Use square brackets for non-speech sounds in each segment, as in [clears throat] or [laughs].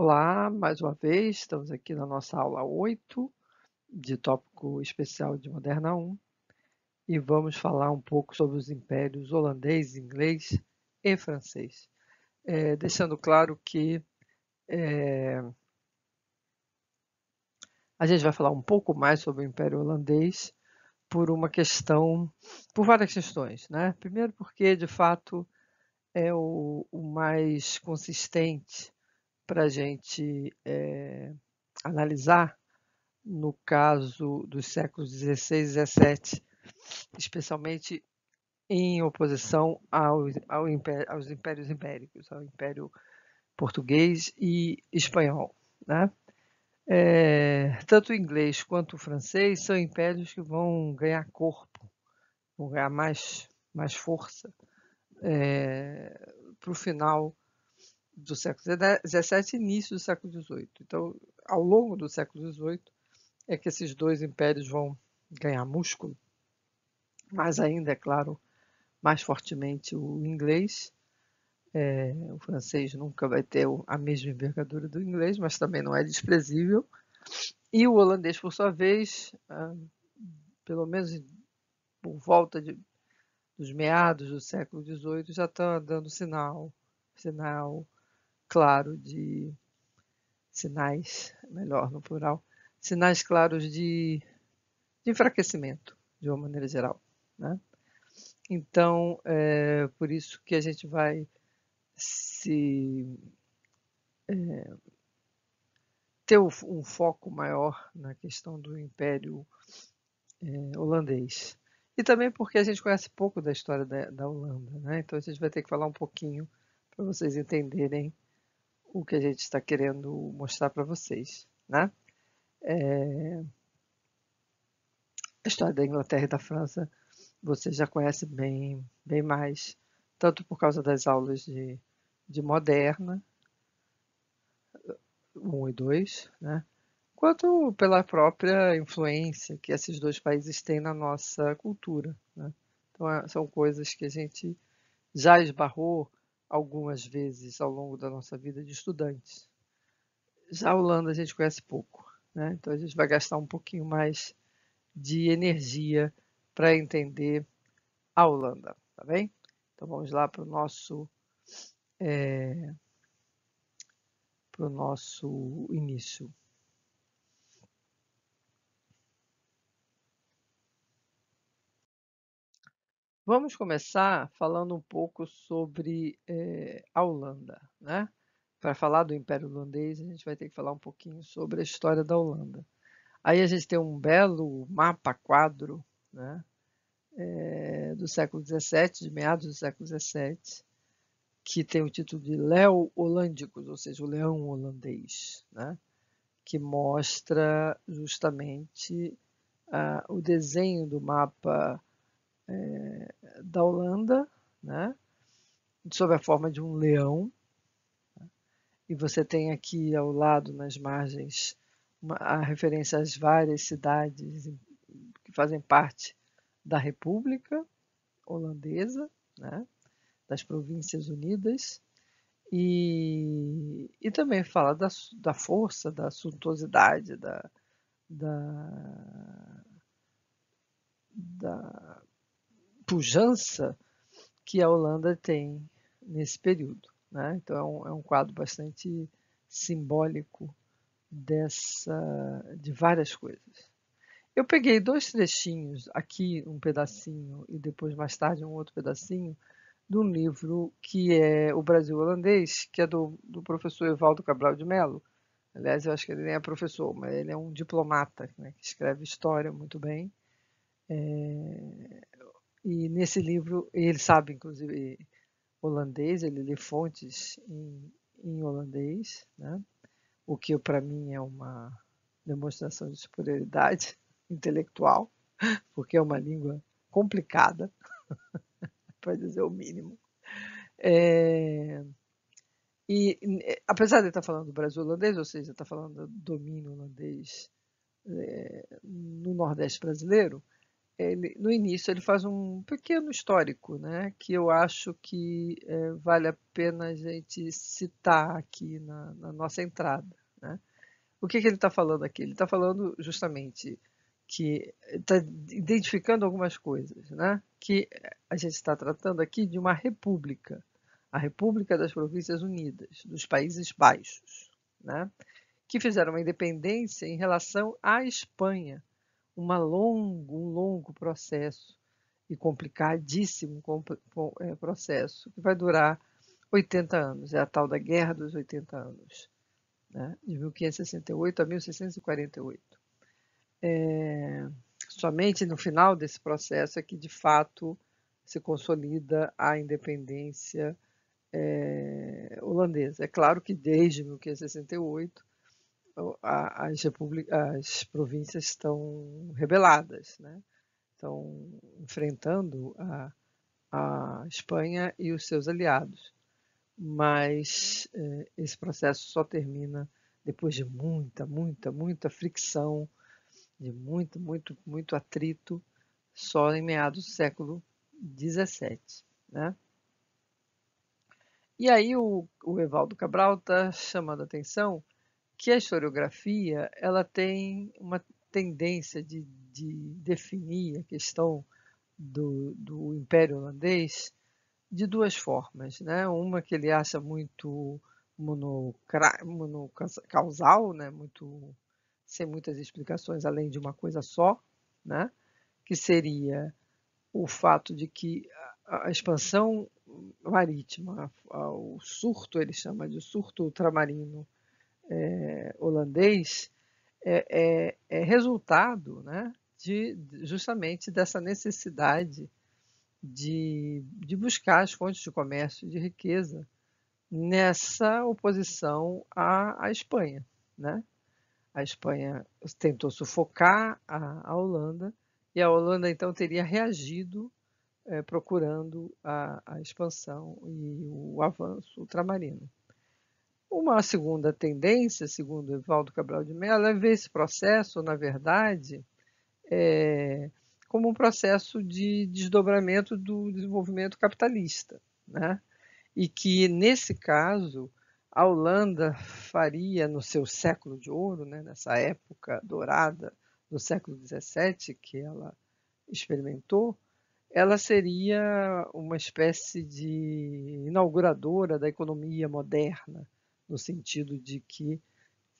Olá, mais uma vez, estamos aqui na nossa aula 8 de tópico especial de Moderna 1 e vamos falar um pouco sobre os impérios holandês, inglês e francês. É, deixando claro que é, a gente vai falar um pouco mais sobre o Império Holandês por uma questão, por várias questões. Né? Primeiro porque, de fato, é o, o mais consistente para a gente é, analisar no caso dos séculos XVI e XVII, especialmente em oposição aos, ao império, aos impérios ibéricos, ao império português e espanhol. Né? É, tanto o inglês quanto o francês são impérios que vão ganhar corpo, vão ganhar mais, mais força é, eh, para o final do século XVII início do século XVIII. Então, ao longo do século XVIII, é que esses dois impérios vão ganhar músculo, mas ainda, é claro, mais fortemente o inglês. É, o francês nunca vai ter a mesma envergadura do inglês, mas também não é desprezível. E o holandês, por sua vez, ah, pelo menos por volta de, dos meados do século XVIII, já está dando sinal, sinal claro de sinais, melhor no plural, sinais claros de, de enfraquecimento, de uma maneira geral. Né? Então, é por isso que a gente vai se é, ter um foco maior na questão do Império é, holandês. E também porque a gente conhece pouco da história da, da Holanda, né? então a gente vai ter que falar um pouquinho para vocês entenderem o que a gente está querendo mostrar para vocês, né? É... A história da Inglaterra e da França você já conhece bem, bem mais, tanto por causa das aulas de, de moderna, 1 e 2, né? quanto pela própria influência que esses dois países têm na nossa cultura. Né? Então, é, são coisas que a gente já esbarrou, algumas vezes ao longo da nossa vida de estudantes. Já a Holanda a gente conhece pouco, né? então a gente vai gastar um pouquinho mais de energia para entender a Holanda, tá bem? Então vamos lá para o nosso, é, eh, o nosso início. Vamos começar falando um pouco sobre eh, a Holanda. Né? Para falar do Império Holandês, a gente vai ter que falar um pouquinho sobre a história da Holanda. Aí a gente tem um belo mapa quadro né, eh, do século XVII, de meados do século XVII, que tem o título de Leo Holândicos, ou seja, o leão holandês, né, que mostra justamente ah, o desenho do mapa é, da Holanda, né? sob a forma de um leão. Né? E você tem aqui ao lado, nas margens, uma, a referência às várias cidades que fazem parte da República Holandesa, né? das Províncias Unidas. E, e também fala da, da força, da suntuosidade, da, da, da pujança que a Holanda tem nesse período. Né? Então, é um, é um quadro bastante simbólico dessa de várias coisas. Eu peguei dois trechinhos, aqui um pedacinho e depois mais tarde um outro pedacinho, de um livro que é O Brasil Holandês, que é do, do professor Evaldo Cabral de Mello. Aliás, eu acho que ele nem é professor, mas ele é um diplomata né, que escreve história muito bem. É, e nesse livro, ele sabe, inclusive, holandês, ele lê fontes em, em holandês, né? o que para mim é uma demonstração de superioridade [laughs] intelectual, porque é uma língua complicada, [laughs] para dizer o mínimo. É, e é, apesar de ele estar falando do Brasil holandês, ou seja, está falando do domínio holandês é, no Nordeste brasileiro, ele, no início ele faz um pequeno histórico, né, que eu acho que é, vale a pena a gente citar aqui na, na nossa entrada. Né? O que, que ele está falando aqui? Ele está falando justamente que está identificando algumas coisas, né? que a gente está tratando aqui de uma república, a República das Províncias Unidas, dos Países Baixos, né? que fizeram uma independência em relação à Espanha, uma longo, um longo processo e complicadíssimo é, processo que vai durar 80 anos. É a tal da Guerra dos 80 Anos, né? de 1568 a 1648. É, somente no final desse processo é que, de fato, se consolida a independência é, holandesa. É claro que desde 1568 as, as províncias estão rebeladas, né? estão enfrentando a, a Espanha e os seus aliados. Mas eh, esse processo só termina depois de muita, muita, muita fricção, de muito, muito, muito atrito, só em meados do século XVII. Né? E aí o, o Evaldo Cabral está chamando a atenção que a historiografia ela tem uma tendência de, de definir a questão do, do, Império Holandês de duas formas. Né? Uma que ele acha muito monocausal, né? muito, sem muitas explicações além de uma coisa só, né? que seria o fato de que a expansão marítima, o surto, ele chama de surto ultramarino, é, holandês é, é, é resultado né, de, justamente dessa necessidade de, de buscar as fontes de comércio e de riqueza nessa oposição à, à Espanha. Né? A Espanha tentou sufocar a, a Holanda e a Holanda então teria reagido é, procurando a, a expansão e o avanço ultramarino. Uma segunda tendência, segundo Evaldo Cabral de Mello, é ver esse processo, na verdade, é, como um processo de desdobramento do desenvolvimento capitalista. Né? E que, nesse caso, a Holanda faria, no seu século de ouro, né, nessa época dourada do século XVII que ela experimentou, ela seria uma espécie de inauguradora da economia moderna, no sentido de que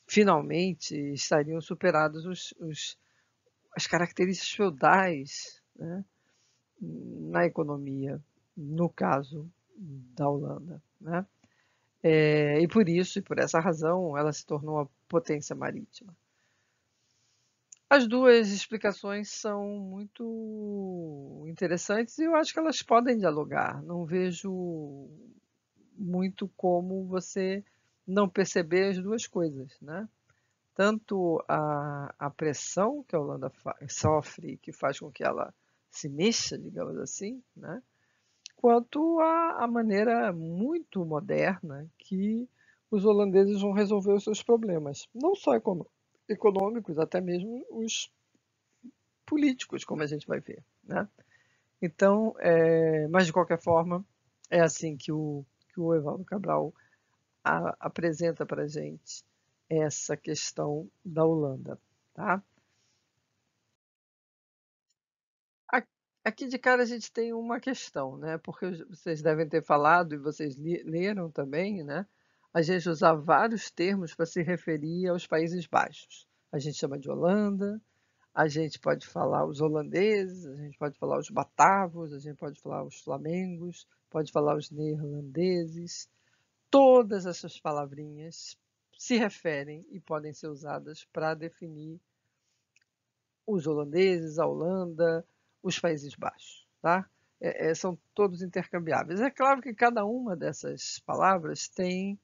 finalmente estariam superados os, os as características feudais né, na economia, no caso da Holanda. Né? É, e por isso e por essa razão ela se tornou uma potência marítima. As duas explicações são muito interessantes e eu acho que elas podem dialogar. Não vejo muito como você não perceber as duas coisas, né? Tanto a, a pressão que a Holanda sofre, que faz com que ela se mexa, digamos assim, né? quanto a, a maneira muito moderna que os holandeses vão resolver os seus problemas, não só econômicos, até mesmo os políticos, como a gente vai ver. Né? Então, é, mas de qualquer forma, é assim que o, que o Evaldo Cabral a, apresenta para a gente essa questão da Holanda. Tá? Aqui de cara a gente tem uma questão, né? Porque vocês devem ter falado e vocês leram também, né? A gente usa vários termos para se referir aos Países Baixos. A gente chama de Holanda, a gente pode falar os holandeses, a gente pode falar os batavos, a gente pode falar os flamengos, pode falar os neerlandeses, todas essas palavrinhas se referem e podem ser usadas para definir os holandeses, a Holanda, os Países Baixos, tá? É, é, são todos intercambiáveis. É claro que cada uma dessas palavras tem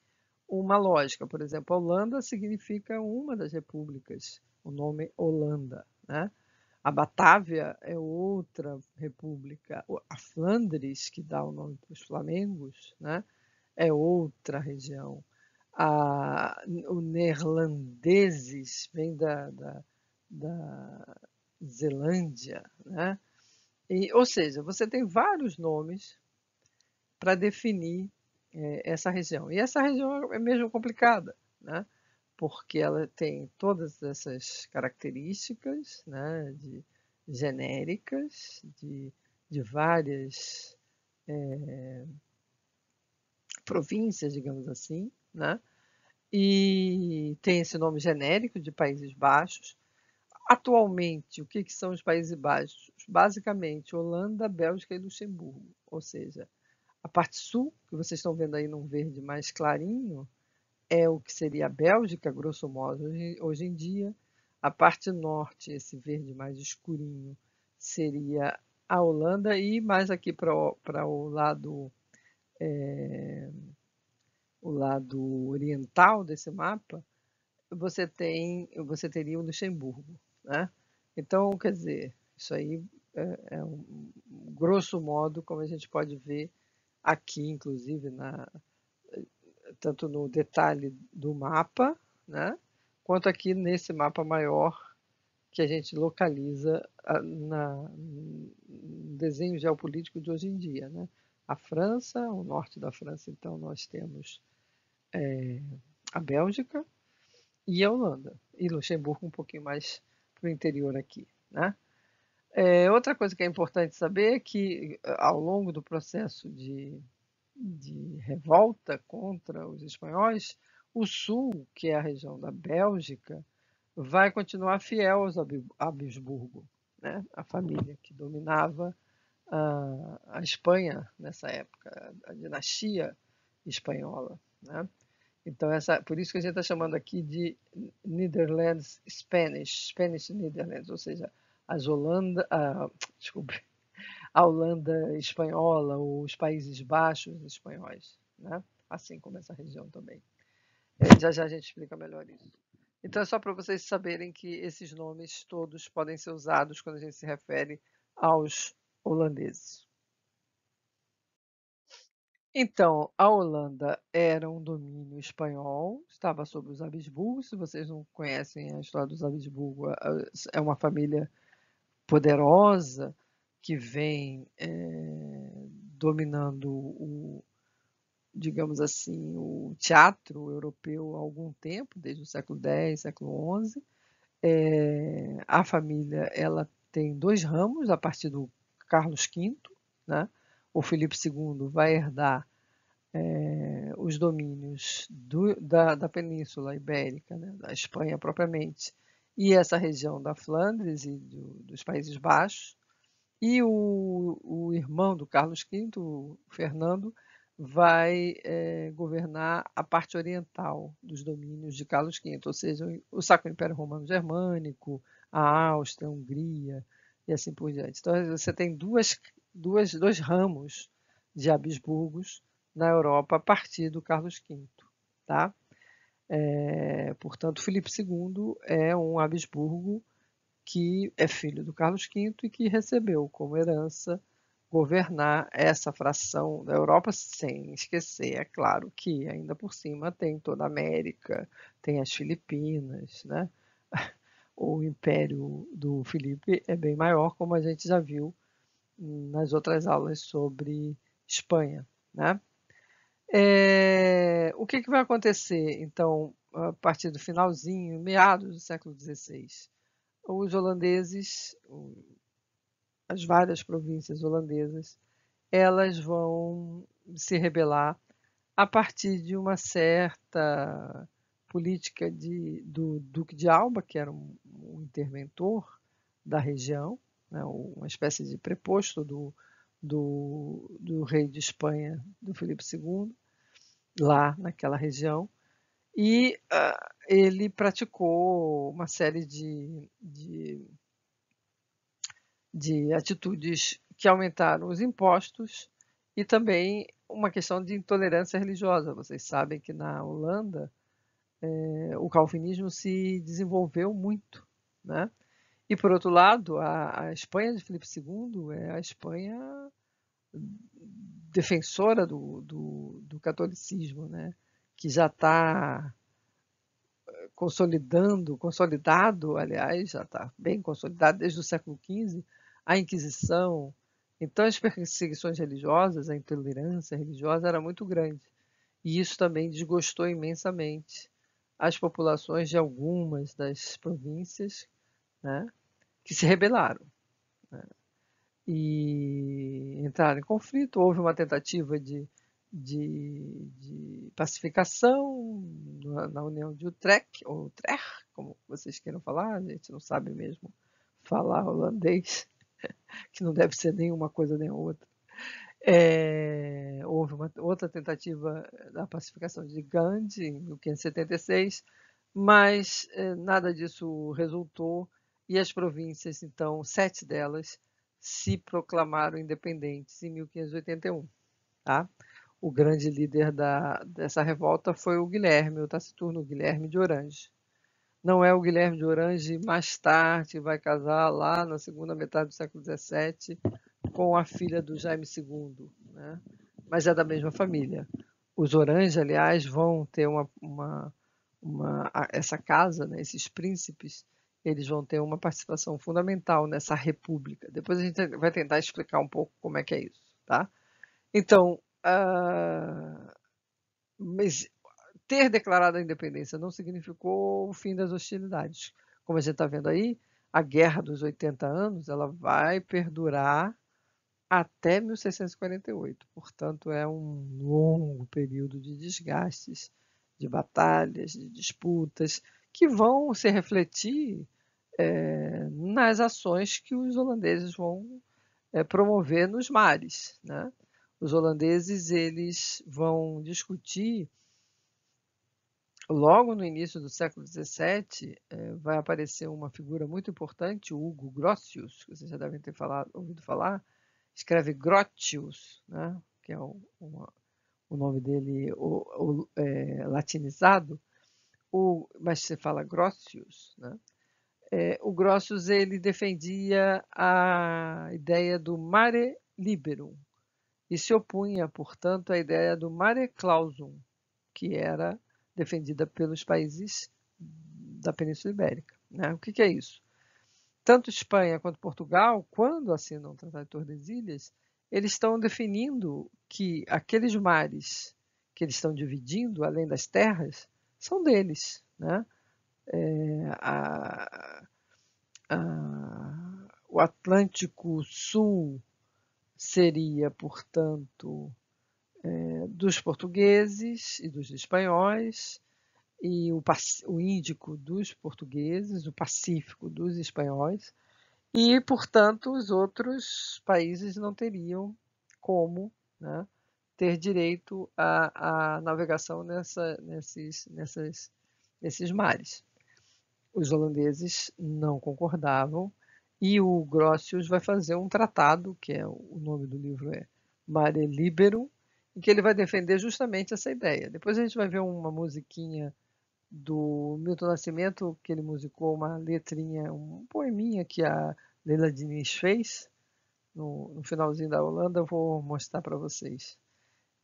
uma lógica. Por exemplo, Holanda significa uma das repúblicas, o nome Holanda, né? A Batávia é outra república. A Flandres, que dá o nome para os flamengos, né? é outra região. A, o neerlandeses vem da, da, da Zelândia, né? E, ou seja, você tem vários nomes para definir é, essa região. E essa região é mesmo complicada, né? porque ela tem todas essas características né, de, genéricas de, de várias é, províncias, digamos assim, né? e tem esse nome genérico de Países Baixos. Atualmente, o que, que são os Países Baixos? Basicamente, Holanda, Bélgica e Luxemburgo, ou seja, a parte sul, que vocês estão vendo aí num verde mais clarinho, é o que seria a Bélgica, grosso modo, hoje, hoje em dia. A parte norte, esse verde mais escurinho, seria a Holanda e mais aqui para o lado é, o lado oriental desse mapa, você tem, você teria o Luxemburgo, né? Então, quer dizer, isso aí é, é um, grosso modo como a gente pode ver aqui, inclusive na tanto no detalhe do mapa, né? Quanto aqui nesse mapa maior que a gente localiza ah, na, no desenho geopolítico de hoje em dia, né? a França, o norte da França, então nós temos é, a Bélgica e a Holanda. E Luxemburgo um pouquinho mais para o interior aqui. Né? É, outra coisa que é importante saber é que eh, ao longo do processo de, de revolta contra os espanhóis, o sul, que é a região da Bélgica, vai continuar fiel aos Habsburgo, né? a família que dominava a, a Espanha nessa época, a dinastia espanhola. Né? Então, essa, por isso que a gente está chamando aqui de Netherlands Spanish, Spanish Netherlands, ou seja, as Holanda, [laughs] desculpe, a Holanda espanhola, os Países Baixos espanhóis, né? assim como essa região também. É, já já a gente explica melhor isso. Então, é só para vocês saberem que esses nomes todos podem ser usados quando a gente se refere aos holandeses. Então, a Holanda era um domínio espanhol, estava sob os Habsburgos. Se vocês não conhecem a história dos Habsburgo, é uma família poderosa que vem é, dominando o, digamos assim, o teatro europeu há algum tempo, desde o século X, século XI. É, a família ela tem dois ramos, a partir do Carlos V, né? o Felipe II vai herdar é, os domínios do, da, da, Península Ibérica, né? da Espanha propriamente, e essa região da Flandres e do, dos Países Baixos, e o, o, irmão do Carlos V, Fernando, vai é, governar a parte oriental dos domínios de Carlos V, ou seja, o Sacro Império Romano Germânico, a Áustria, a Hungria, e assim por diante. Então, você tem duas, duas, dois ramos de Habsburgos na Europa a partir do Carlos V. Tá? É, portanto, Filipe II é um Habsburgo que é filho do Carlos V e que recebeu como herança governar essa fração da Europa, sem esquecer, é claro, que ainda por cima tem toda a América, tem as Filipinas, né? [laughs] o império do Felipe é bem maior, como a gente já viu nas outras aulas sobre Espanha. Né? É, o que, que vai acontecer, então, a partir do finalzinho, meados do século XVI? Os holandeses, as várias províncias holandesas, elas vão se rebelar a partir de uma certa política de, do Duque de Alba, que era um, um interventor da região, né, uma espécie de preposto do, do, do, rei de Espanha, do Filipe II, lá naquela região. E uh, ele praticou uma série de, de, de atitudes que aumentaram os impostos e também uma questão de intolerância religiosa. Vocês sabem que na Holanda, eh, o calvinismo se desenvolveu muito. Né? E, por outro lado, a, a Espanha de Filipe II é a Espanha defensora do, do, do catolicismo, né? que já está eh, consolidando, consolidado, aliás, já está bem consolidado desde o século XV, a Inquisição. Então, as perseguições religiosas, a intolerância religiosa era muito grande. E isso também desgostou imensamente as populações de algumas das províncias né, que se rebelaram né, e entraram em conflito. Houve uma tentativa de, de, de pacificação na, na, União de Utrecht, ou Utrecht, como vocês queiram falar, a gente não sabe mesmo falar holandês, [laughs] que não deve ser nenhuma coisa nem outra. É, houve uma outra tentativa eh, da pacificação de Gandhi em 1576, mas é, nada disso resultou e as províncias, então, sete delas, se proclamaram independentes em 1581. Tá? O grande líder da, dessa revolta foi o Guilherme, o taciturno Guilherme de Orange. Não é o Guilherme de Orange mais tarde, vai casar lá na segunda metade do século XVII com a filha do Jaime II, né? mas é da mesma família. Os Orange, aliás, vão ter uma, uma, uma essa casa, né? esses príncipes, eles vão ter uma participação fundamental nessa república. Depois a gente vai tentar explicar um pouco como é que é isso, tá? Então, uh, mas ter declarado a independência não significou o fim das hostilidades. Como a gente está vendo aí, a guerra dos 80 anos ela vai perdurar até 1648. Portanto, é um longo período de desgastes, de batalhas, de disputas, que vão se refletir é, nas ações que os holandeses vão é, promover nos mares. Né? Os holandeses eles vão discutir logo no início do século XVII eh, vai aparecer uma figura muito importante, Hugo Grotius, que vocês já devem ter falado, ouvido falar, escreve Grotius, né, que é o, uma, o nome dele o, o, é, latinizado, o, mas se fala Grotius, né, é, o Grotius ele defendia a ideia do mare liberum e se opunha, portanto, à ideia do mare clausum, que era defendida pelos países da Península Ibérica. Né? O que, que é isso? tanto Espanha quanto Portugal, quando assinam o Tratado de Tordesilhas, eles estão definindo que aqueles mares que eles estão dividindo, além das terras, são deles. Né? É, a, a, o Atlântico Sul seria, portanto, é, dos portugueses e dos espanhóis, e o, o Índico dos portugueses, o Pacífico dos espanhóis, e, portanto, os outros países não teriam como né, ter direito à, à navegação nessa, nesses, nessas, nesses mares. Os holandeses não concordavam e o Grotius vai fazer um tratado, que é o nome do livro é Mare Liberum, em que ele vai defender justamente essa ideia. Depois a gente vai ver uma musiquinha do Milton Nascimento, que ele musicou uma letrinha, um poeminha que a Leila Diniz fez no, no finalzinho da Holanda, eu vou mostrar para vocês.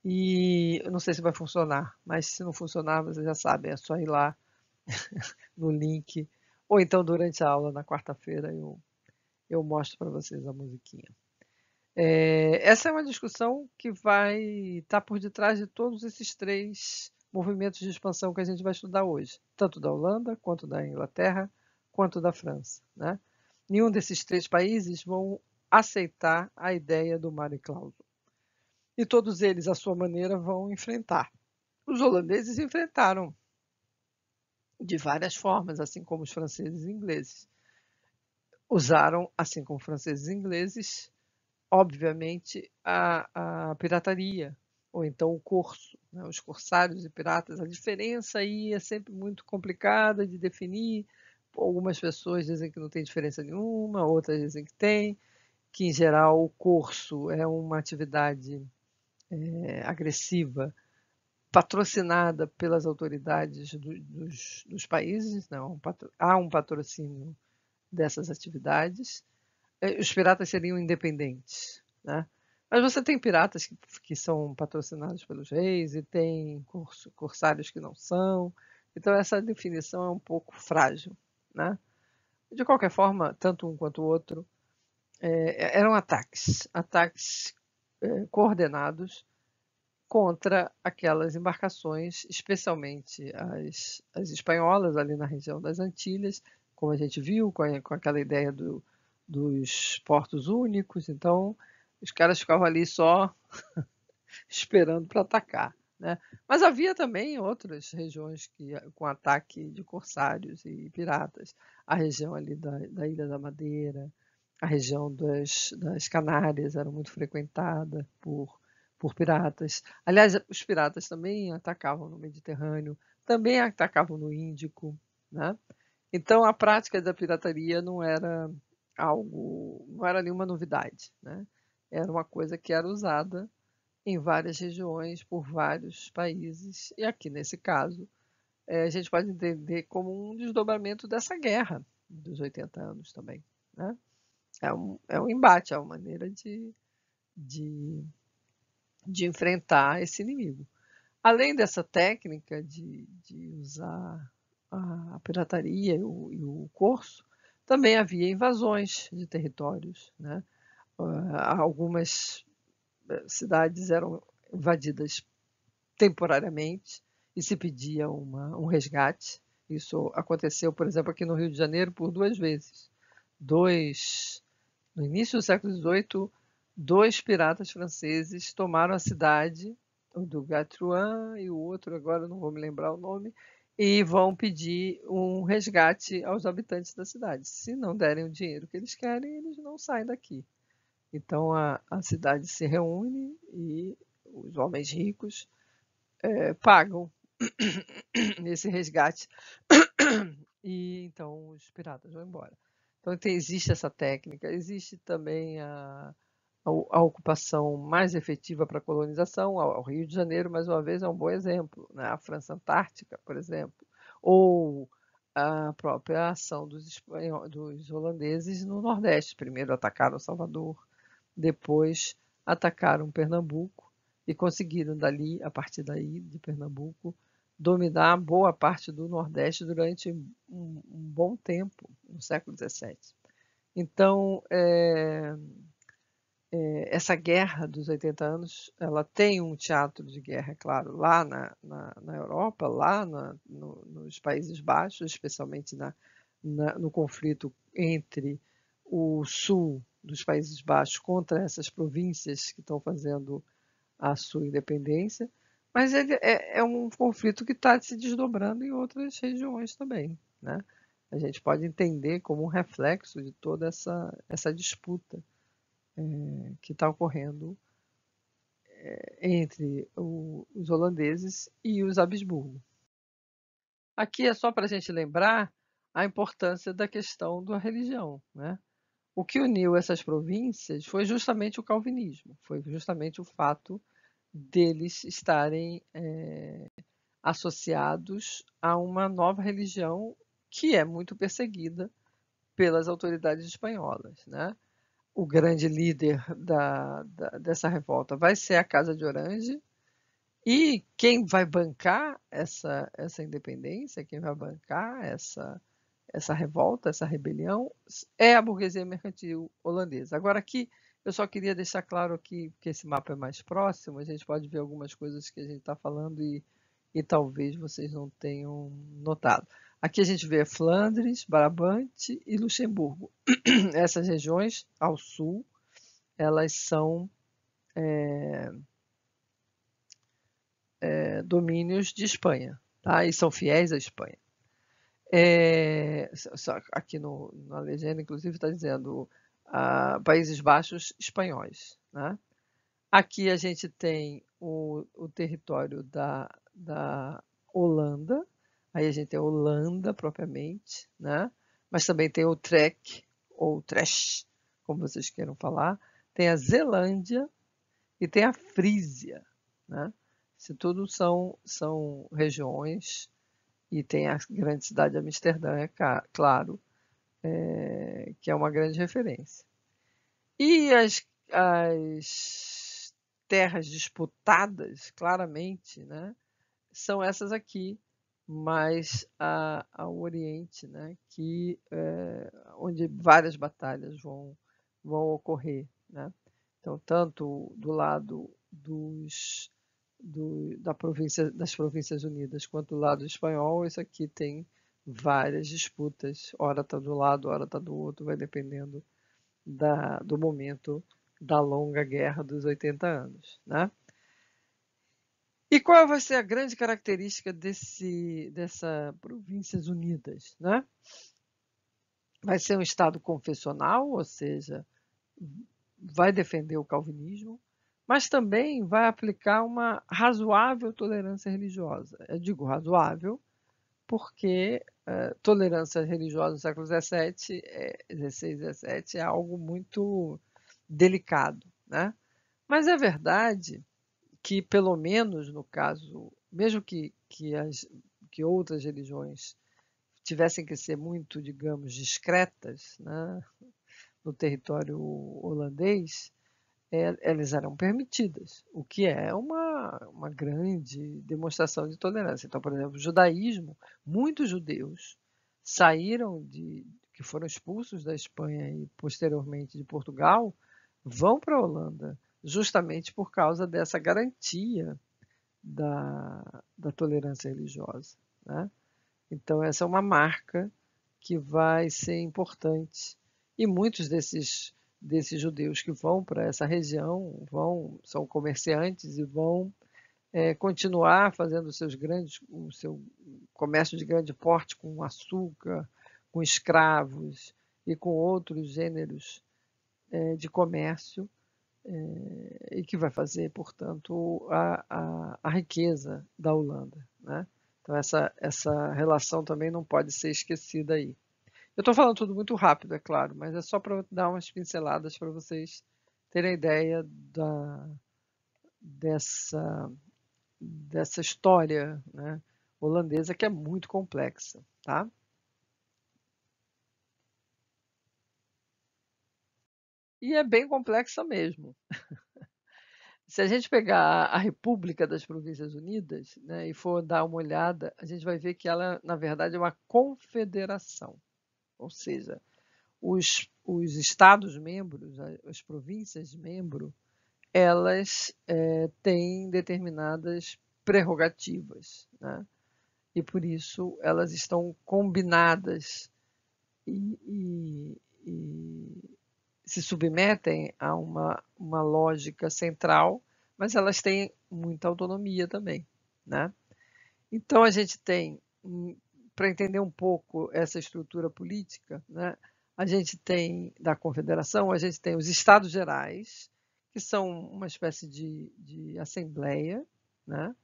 E eu não sei se vai funcionar, mas se não funcionar, vocês já sabem, é só ir lá [laughs] no link, ou então durante a aula na quarta-feira eu, eu mostro para vocês a musiquinha. É, essa é uma discussão que vai estar tá por detrás de todos esses três movimentos de expansão que a gente vai estudar hoje, tanto da Holanda, quanto da Inglaterra, quanto da França. Né? Nenhum desses três países vão aceitar a ideia do Mare Clausum. E todos eles, à sua maneira, vão enfrentar. Os holandeses enfrentaram de várias formas, assim como os franceses e ingleses. Usaram, assim como franceses e ingleses, obviamente, a, a pirataria ou então o corso, né? os corsários e piratas. A diferença aí é sempre muito complicada de definir. Algumas pessoas dizem que não tem diferença nenhuma, outras dizem que tem, que em geral o corso é uma atividade é, agressiva patrocinada pelas autoridades do, dos, dos, países, não, né? há um patrocínio dessas atividades. Eh, os piratas seriam independentes, né? Mas você tem piratas que, que são patrocinados pelos reis e tem curso, corsários que não são. Então essa definição é um pouco frágil, né? De qualquer forma, tanto um quanto o outro é, é eram ataques, ataques é, coordenados contra aquelas embarcações, especialmente as, as espanholas ali na região das Antilhas, como a gente viu, com, a, com aquela ideia do, dos portos únicos. Então, os caras ficavam ali só [laughs] esperando para atacar. Né? Mas havia também outras regiões que, com ataque de corsários e piratas. A região ali da, da Ilha da Madeira, a região das, das Canárias era muito frequentada por, por piratas. Aliás, os piratas também atacavam no Mediterrâneo, também atacavam no Índico. Né? Então, a prática da pirataria não era algo, não era nenhuma novidade. Né? era uma coisa que era usada em várias regiões, por vários países, e aqui nesse caso é, a gente pode entender como um desdobramento dessa guerra dos 80 anos também. Né? É, um, é um embate, é uma maneira de, de, de enfrentar esse inimigo. Além dessa técnica de, de usar a pirataria e o, e o corso, também havia invasões de territórios, né? Ah, algumas eh, cidades eram invadidas temporariamente e se pedia uma, um resgate. Isso aconteceu, por exemplo, aqui no Rio de Janeiro por duas vezes. Dois, no início do século XVIII, dois piratas franceses tomaram a cidade, o do Gatruan e o outro, agora não vou me lembrar o nome, e vão pedir um resgate aos habitantes da cidade. Se não derem o dinheiro que eles querem, eles não saem daqui. Então a, a cidade se reúne e os homens ricos é, pagam [coughs] esse resgate [coughs] e então os piratas vão embora. Então tem, existe essa técnica, existe também a, a, a ocupação mais efetiva para a colonização. O Rio de Janeiro, mais uma vez, é um bom exemplo. Né? A França Antártica, por exemplo, ou a própria ação dos, espanhol, dos holandeses no Nordeste. Primeiro atacaram Salvador, depois atacaram Pernambuco e conseguiram dali, a partir daí de Pernambuco, dominar boa parte do Nordeste durante um, um bom tempo, no século XVII. Então, é, é, essa guerra dos 80 anos, ela tem um teatro de guerra, é claro, lá na, na, na Europa, lá na, no, nos Países Baixos, especialmente na, no conflito entre o Sul dos Países Baixos contra essas províncias que estão fazendo a sua independência, mas ele é, é um conflito que está se desdobrando em outras regiões também. Né? A gente pode entender como um reflexo de toda essa, essa disputa é, que está ocorrendo é, entre o, os holandeses e os Habsburgo. Aqui é só para a gente lembrar a importância da questão da religião. Né? O que uniu essas províncias foi justamente o calvinismo, foi justamente o fato deles estarem é, associados a uma nova religião que é muito perseguida pelas autoridades espanholas. Né? O grande líder da, da, dessa revolta vai ser a Casa de Orange, e quem vai bancar essa, essa independência, quem vai bancar essa essa revolta, essa rebelião, é a burguesia mercantil holandesa. Agora aqui eu só queria deixar claro aqui, porque esse mapa é mais próximo, a gente pode ver algumas coisas que a gente está falando e, e talvez vocês não tenham notado. Aqui a gente vê Flandres, Brabante e Luxemburgo. [clears throat] Essas regiões ao sul, elas são é, é, domínios de Espanha, tá? e são fiéis à Espanha. É, aqui no, na legenda, inclusive, está dizendo ah, Países Baixos espanhóis. Né? Aqui a gente tem o, o território da, da Holanda, aí a gente tem a Holanda propriamente, né? mas também tem o Trek, ou Trash, como vocês queiram falar, tem a Zelândia e tem a Frísia. Né? Isso tudo são, são regiões e tem a grande cidade de Amsterdã, é claro, é, que é uma grande referência. E as, as terras disputadas, claramente, né, são essas aqui, mais ao Oriente, né, que, é, onde várias batalhas vão, vão ocorrer. Né? Então, tanto do lado dos do, da província, das Províncias Unidas quanto do lado espanhol, isso aqui tem várias disputas. Ora está do lado, ora está do outro, vai dependendo da, do momento da longa guerra dos 80 anos. Né? E qual vai ser a grande característica desse, dessa Províncias Unidas? Né? Vai ser um Estado confessional, ou seja, vai defender o calvinismo, mas também vai aplicar uma razoável tolerância religiosa. Eu digo razoável porque uh, tolerância religiosa no século XVII, é, XVI, XVII é algo muito delicado. Né? Mas é verdade que, pelo menos no caso, mesmo que, que, as, que outras religiões tivessem que ser muito, digamos, discretas né, no território holandês, é, elas eram permitidas, o que é uma, uma grande demonstração de tolerância. Então, por exemplo, o judaísmo, muitos judeus saíram de que foram expulsos da Espanha e posteriormente de Portugal, vão para a Holanda justamente por causa dessa garantia da, da tolerância religiosa. Né? Então, essa é uma marca que vai ser importante. E muitos desses desses judeus que vão para essa região, vão são comerciantes e vão é, continuar fazendo seus grandes, o seu comércio de grande porte com açúcar, com escravos e com outros gêneros é, de comércio, é, e que vai fazer, portanto, a, a, a riqueza da Holanda. Né? Então, essa, essa relação também não pode ser esquecida aí. Eu estou falando tudo muito rápido, é claro, mas é só para dar umas pinceladas para vocês terem ideia da, dessa, dessa história né, holandesa que é muito complexa. Tá? E é bem complexa mesmo. [laughs] Se a gente pegar a República das Províncias Unidas né, e for dar uma olhada, a gente vai ver que ela, na verdade, é uma confederação. Ou seja, os, os Estados-membros, as províncias-membro, elas é, têm determinadas prerrogativas, né? e por isso elas estão combinadas e, e, e, se submetem a uma, uma lógica central, mas elas têm muita autonomia também. Né? Então a gente tem para entender um pouco essa estrutura política, né, a gente tem da confederação, a gente tem os estados gerais, que são uma espécie de, de assembleia, né,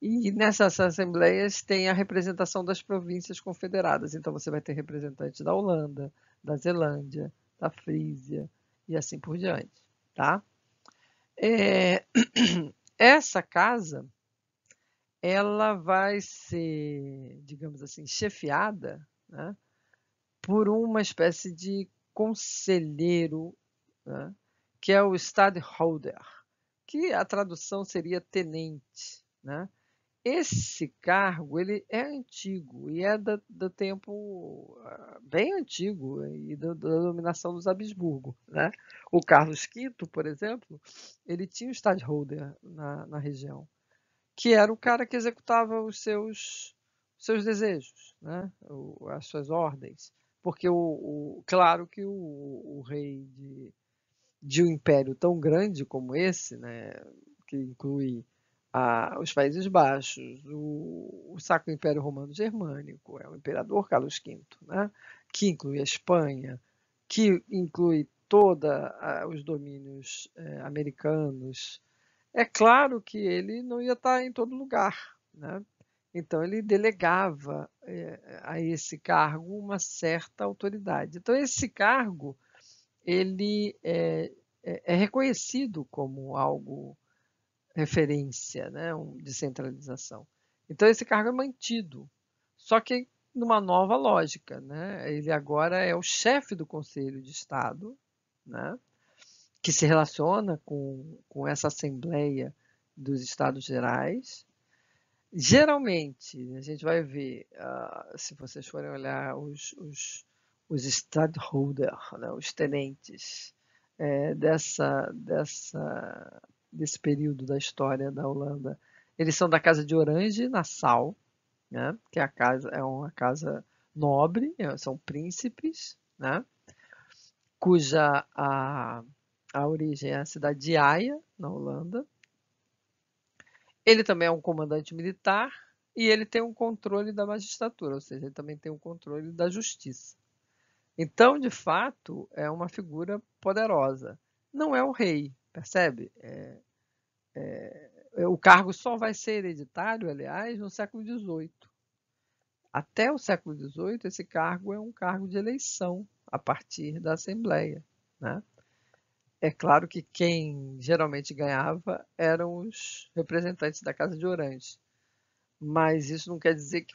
e nessas assembleias tem a representação das províncias confederadas. Então você vai ter representantes da Holanda, da Zelândia, da Frísia e assim por diante, tá? É... [clears throat] Essa casa ela vai ser, digamos assim, chefiada né, por uma espécie de conselheiro, né, que é o Stadtholder, que a tradução seria tenente. Né? Esse cargo ele é antigo e é do, do tempo ah, bem antigo e do, da dominação dos Habsburgo. Né? O Carlos V, por exemplo, ele tinha o Stadtholder na, na região que era o cara que executava os seus, seus desejos, né? as suas ordens. Porque, o, o claro que o, o rei de, de um império tão grande como esse, né, que inclui a, os Países Baixos, o, o Sacro Império Romano Germânico, é o imperador Carlos V, né, que inclui a Espanha, que inclui todos os domínios eh, americanos, é claro que ele não ia estar em todo lugar, né? Então, ele delegava eh, a esse cargo uma certa autoridade. Então, esse cargo ele é, é, é reconhecido como algo referência né, um, de centralização. Então, esse cargo é mantido, só que numa nova lógica. Né? Ele agora é o chefe do Conselho de Estado, né? que se relaciona com, com essa Assembleia dos Estados Gerais. Geralmente, a gente vai ver, uh, se vocês forem olhar os, os, os Stadtholder, né, os tenentes é, dessa, dessa, desse período da história da Holanda, eles são da Casa de Orange, Nassau, né, que é, a casa, é uma casa nobre, é, são príncipes, né, cuja a a origem é a cidade de Haia, na Holanda. Ele também é um comandante militar e ele tem um controle da magistratura, ou seja, ele também tem um controle da justiça. Então, de fato, é uma figura poderosa. Não é o rei, percebe? É, é, é o cargo só vai ser hereditário, aliás, no século XVIII. Até o século XVIII, esse cargo é um cargo de eleição a partir da Assembleia. Né? É claro que quem geralmente ganhava eram os representantes da Casa de Orange, mas isso não quer dizer que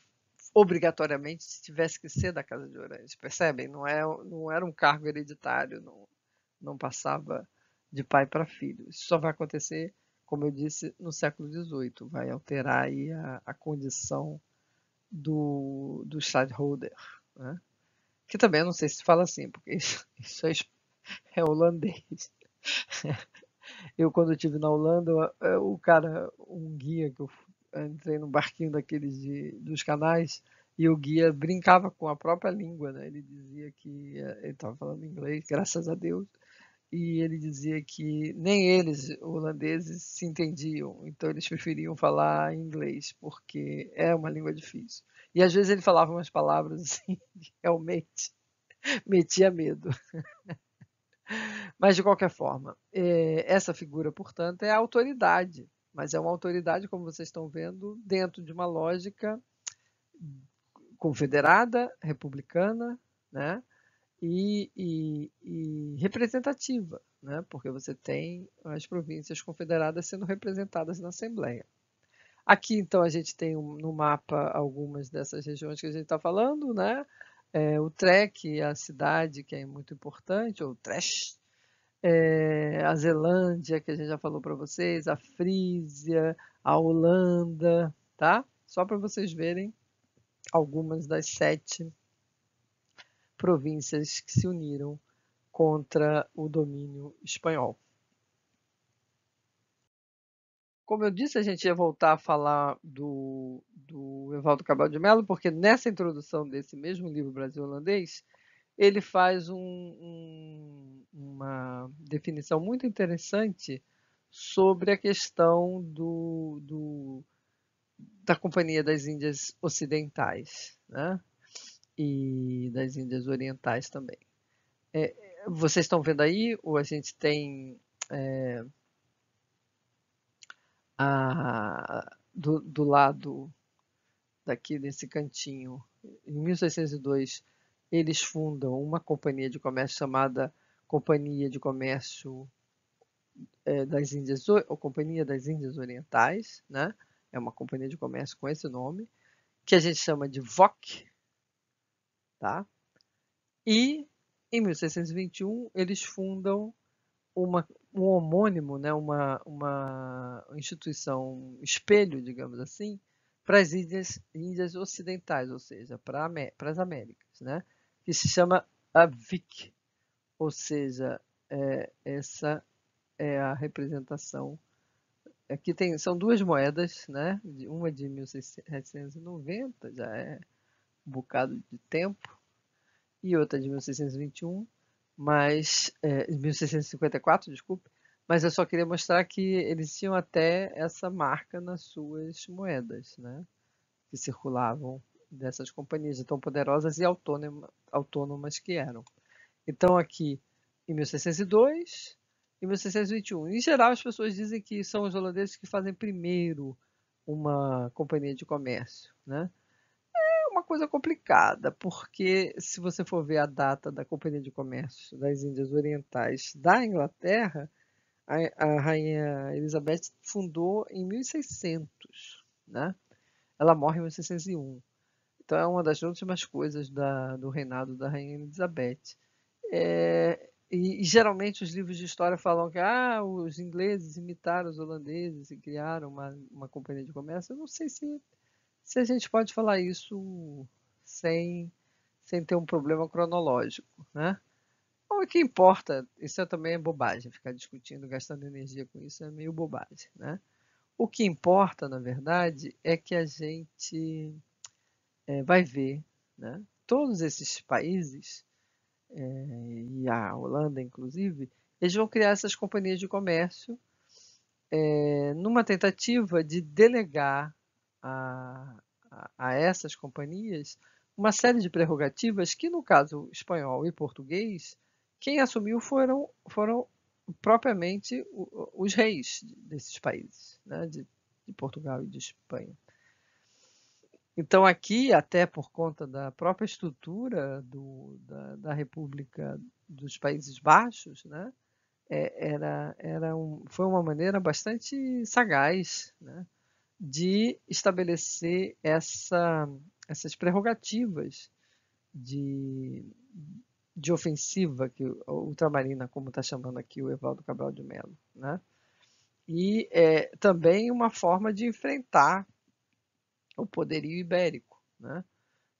obrigatoriamente tivesse que ser da Casa de Orange, percebem? Não, é, não era um cargo hereditário, não, não passava de pai para filho. Isso só vai acontecer, como eu disse, no século XVIII, vai alterar aí a, a condição do, do stadholder, né? que também eu não sei se fala assim, porque isso, [laughs] isso é, é holandês. [laughs] eu, quando eu estive na Holanda, eh, o cara, um guia que eu eh, entrei no barquinho daqueles de, dos canais, e o guia brincava com a própria língua, né? Ele dizia que eh, ele estava falando inglês, graças a Deus, e ele dizia que nem eles, holandeses, se entendiam, então eles preferiam falar inglês porque é uma língua difícil. E às vezes ele falava umas palavras [laughs] assim, realmente metia medo. [laughs] Mas, de qualquer forma, é, essa figura, portanto, é a autoridade. Mas é uma autoridade, como vocês estão vendo, dentro de uma lógica confederada, republicana, né? E, e, e, representativa, né? porque você tem as províncias confederadas sendo representadas na Assembleia. Aqui, então, a gente tem um, no mapa algumas dessas regiões que a gente está falando, né? É, o Trek, a cidade que é muito importante, ou Tresh, é, a Zelândia, que a gente já falou para vocês, a Frísia, a Holanda, tá? Só para vocês verem algumas das sete províncias que se uniram contra o domínio espanhol. Como eu disse, a gente ia voltar a falar do, do Evaldo Cabral de Mello, porque nessa introdução desse mesmo livro Brasil Holandês, ele faz um, um, uma definição muito interessante sobre a questão do, do, da Companhia das Índias Ocidentais né? e das Índias Orientais também. É, vocês estão vendo aí, ou a gente tem é, a, do, do lado daqui nesse cantinho, em 1602, eles fundam uma companhia de comércio chamada Companhia de Comércio é, das Índias, ou Companhia das Índias Orientais, né? é uma companhia de comércio com esse nome, que a gente chama de VOC. Tá? E em 1621 eles fundam uma, um homônimo, né? uma, uma instituição um espelho, digamos assim, para as Índias, Índias Ocidentais, ou seja, para, para as Américas. Né? que se chama avic, ou seja, é, essa é a representação. Aqui tem, são duas moedas, né? uma de 1790, já é um bocado de tempo, e outra de 1621, mas é, 1654, desculpe, mas eu só queria mostrar que eles tinham até essa marca nas suas moedas, né? Que circulavam dessas companhias, tão poderosas e autônoma, autônomas que eram. Então, aqui em 1602 e 1621. Em geral, as pessoas dizem que são os holandeses que fazem primeiro uma companhia de comércio. Né? É uma coisa complicada, porque se você for ver a data da Companhia de Comércio das Índias Orientais da Inglaterra, a, a rainha Elizabeth fundou em 1600. Né? Ela morre em 1601. Então, é uma das últimas coisas da, do reinado da Rainha Elizabeth. É, e, e, geralmente os livros de história falam que ah, os ingleses imitaram os holandeses e criaram uma, uma companhia de comércio. Eu não sei se, se a gente pode falar isso sem, sem ter um problema cronológico, né? o que importa, isso é também é bobagem, ficar discutindo, gastando energia com isso é meio bobagem, né? O que importa, na verdade, é que a gente é, vai ver né, todos esses países, é, e a Holanda inclusive, eles vão criar essas companhias de comércio é, numa tentativa de delegar a, a, a, essas companhias uma série de prerrogativas que, no caso espanhol e português, quem assumiu foram, foram propriamente os reis desses países, né, de, de Portugal e de Espanha. Então, aqui, até por conta da própria estrutura do, da, da, República dos Países Baixos, né, é, era, era um, foi uma maneira bastante sagaz né, de estabelecer essa, essas prerrogativas de, de ofensiva que o Ultramarina, como está chamando aqui o Evaldo Cabral de Mello. Né? E é, também uma forma de enfrentar o poderio ibérico. Né?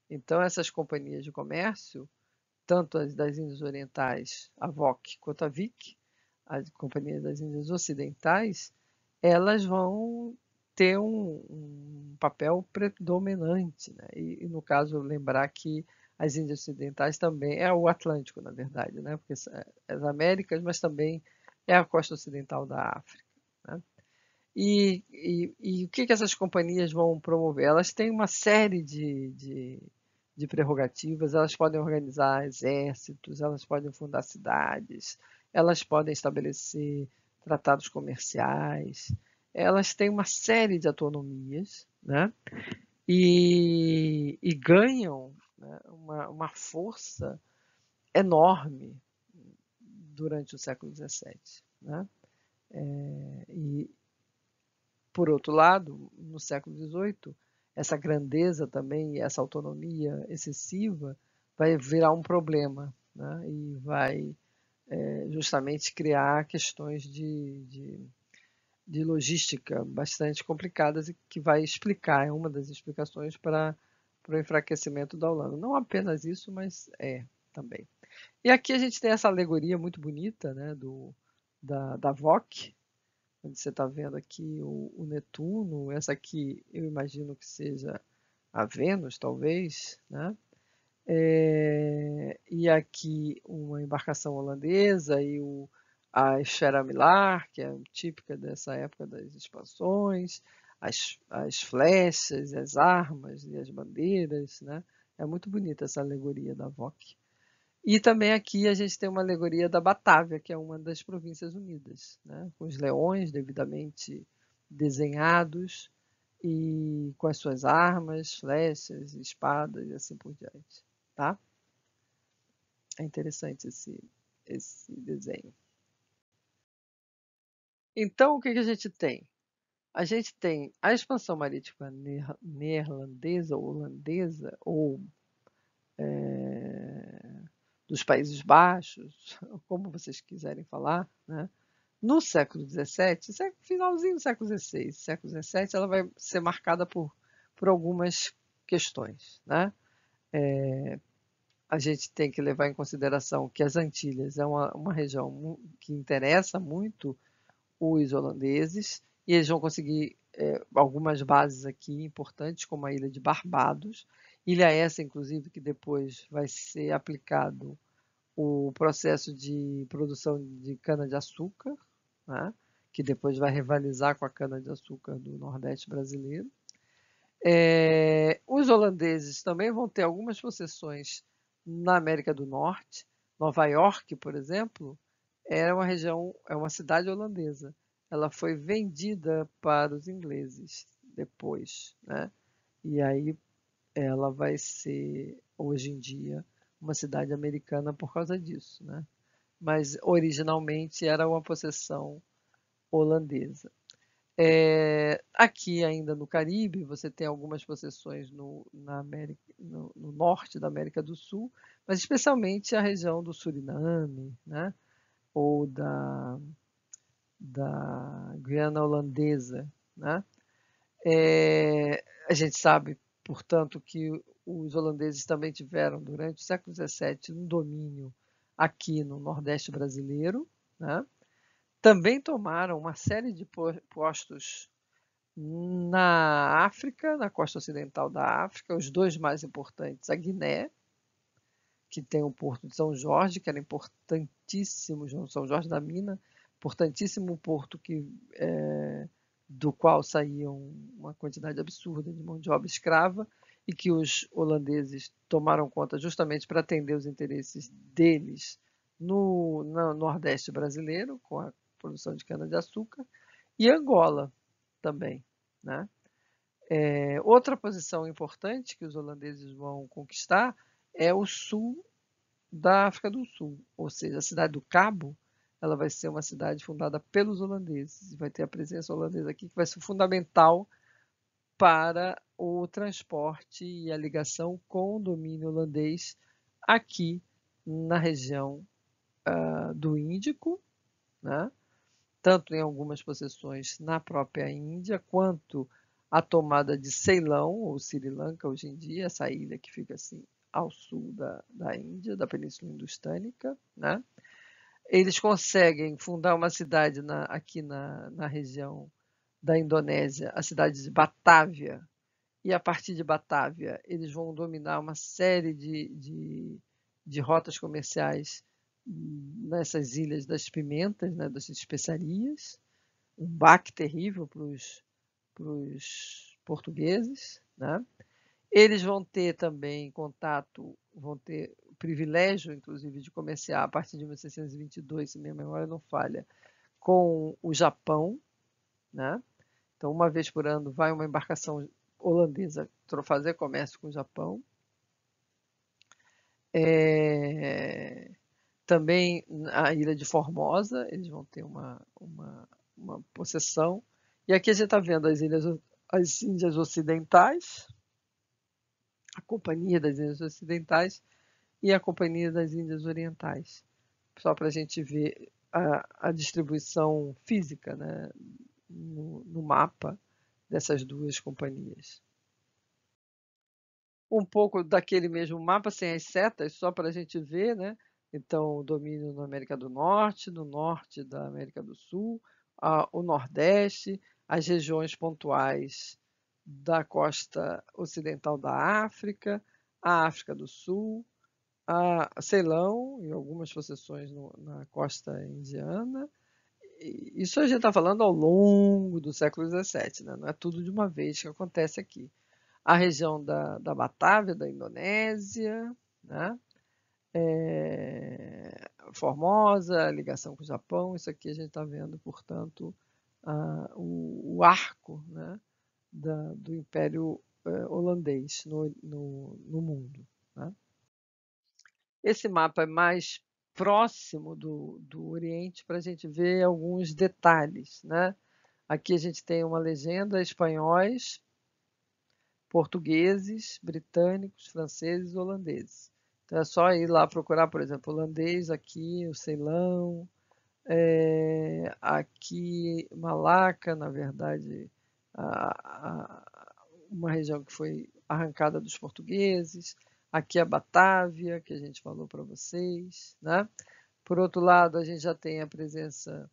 Então, essas companhias de comércio, tanto as das Índias Orientais, a VOC quanto a VIC, as companhias das Índias Ocidentais, elas vão ter um, um papel predominante. Né? E, e, no caso, lembrar que as Índias Ocidentais também é o Atlântico, na verdade, né? porque é, é as Américas, mas também é a costa ocidental da África. Né? E, e, e, o que, que essas companhias vão promover? Elas têm uma série de, de, de prerrogativas, elas podem organizar exércitos, elas podem fundar cidades, elas podem estabelecer tratados comerciais, elas têm uma série de autonomias, né? E, e ganham né, uma, uma força enorme durante o século XVII, né? É, e, por outro lado, no século XVIII, essa grandeza também, essa autonomia excessiva, vai virar um problema né? e vai é, justamente criar questões de, de, de, logística bastante complicadas e que vai explicar, é uma das explicações para, o enfraquecimento da Holanda. Não apenas isso, mas é também. E aqui a gente tem essa alegoria muito bonita né, do, da, da VOC, você está vendo aqui o, o, Netuno, essa aqui eu imagino que seja a Vênus, talvez, né? É, e aqui uma embarcação holandesa e o, a esfera milar, que é típica dessa época das expansões, as, as flechas, as armas e as bandeiras, né? É muito bonita essa alegoria da Vogue. E também aqui a gente tem uma alegoria da Batávia, que é uma das províncias unidas, né? com os leões devidamente desenhados e com as suas armas, flechas, espadas e assim por diante. Tá? É interessante esse, esse desenho. Então, o que, que a gente tem? A gente tem a expansão marítima neerlandesa, holandesa, ou é, dos Países Baixos, [laughs] como vocês quiserem falar, né? no século XVII, finalzinho do século XVI, século XVII, ela vai ser marcada por, por algumas questões. Né? É, a gente tem que levar em consideração que as Antilhas é uma, uma região que interessa muito os holandeses, e eles vão conseguir é, algumas bases aqui importantes, como a ilha de Barbados, Ilha essa, inclusive, que depois vai ser aplicado o processo de produção de cana-de-açúcar, né? que depois vai rivalizar com a cana-de-açúcar do Nordeste brasileiro. É, os holandeses também vão ter algumas possessões na América do Norte. Nova York, por exemplo, era é uma região, é uma cidade holandesa. Ela foi vendida para os ingleses depois, né? E aí ela vai ser, hoje em dia, uma cidade americana por causa disso, né? Mas originalmente era uma possessão holandesa. É, aqui ainda no Caribe, você tem algumas possessões no, América, no, no, norte da América do Sul, mas especialmente a região do Suriname, né? ou da, da Guiana Holandesa. Né? É, a gente sabe portanto, que os holandeses também tiveram durante o século XVII um domínio aqui no Nordeste brasileiro, né? também tomaram uma série de postos na África, na costa ocidental da África, os dois mais importantes, a Guiné, que tem o porto de São Jorge, que era importantíssimo, São Jorge da Mina, importantíssimo porto que é, do qual saíam uma quantidade absurda de mão de obra escrava e que os holandeses tomaram conta justamente para atender os interesses deles no, no Nordeste brasileiro, com a produção de cana-de-açúcar, e Angola também. Né? É, outra posição importante que os holandeses vão conquistar é o sul da África do Sul, ou seja, a cidade do Cabo, ela vai ser uma cidade fundada pelos holandeses. Vai ter a presença holandesa aqui, que vai ser fundamental para o transporte e a ligação com o domínio holandês aqui na região uh, do Índico, né? tanto em algumas possessões na própria Índia, quanto a tomada de Ceilão, ou Sri Lanka hoje em dia, essa ilha que fica assim ao sul da, da Índia, da Península Industânica. né? eles conseguem fundar uma cidade na, aqui na, na região da Indonésia, a cidade de Batávia, e a partir de Batávia eles vão dominar uma série de, de, de rotas comerciais nessas ilhas das pimentas, né, das especiarias, um baque terrível para os portugueses. Né? Eles vão ter também contato, vão ter privilégio, inclusive, de comerciar a partir de 1622, se minha memória não falha, com o Japão. Né? Então, uma vez por ano, vai uma embarcação holandesa fazer comércio com o Japão. É... Também a ilha de Formosa, eles vão ter uma, uma, uma possessão. E aqui a gente está vendo as ilhas as Índias Ocidentais, a Companhia das Índias Ocidentais, e a Companhia das Índias Orientais. Só para a gente ver a, a, distribuição física né, no, no mapa dessas duas companhias. Um pouco daquele mesmo mapa, sem as setas, só para a gente ver, né? Então, o domínio na América do Norte, no norte da América do Sul, a, o Nordeste, as regiões pontuais da costa ocidental da África, a África do Sul, a Ceilão e algumas concessões no, na costa indiana. isso a gente está falando ao longo do século XVII, né? não é tudo de uma vez que acontece aqui. A região da, da Batávia, da Indonésia, né? É, Formosa, a ligação com o Japão, isso aqui a gente está vendo, portanto, a, o, o, arco né? da, do Império é, holandês no, no, no mundo. Né? esse mapa é mais próximo do, do Oriente para a gente ver alguns detalhes. Né? Aqui a gente tem uma legenda espanhóis, portugueses, britânicos, franceses, holandeses. Então é só ir lá procurar, por exemplo, holandês aqui, o Ceilão, é, aqui Malaca, na verdade, a, a, uma região que foi arrancada dos portugueses. Aqui é a Batávia, que a gente falou para vocês. Né? Por outro lado, a gente já tem a presença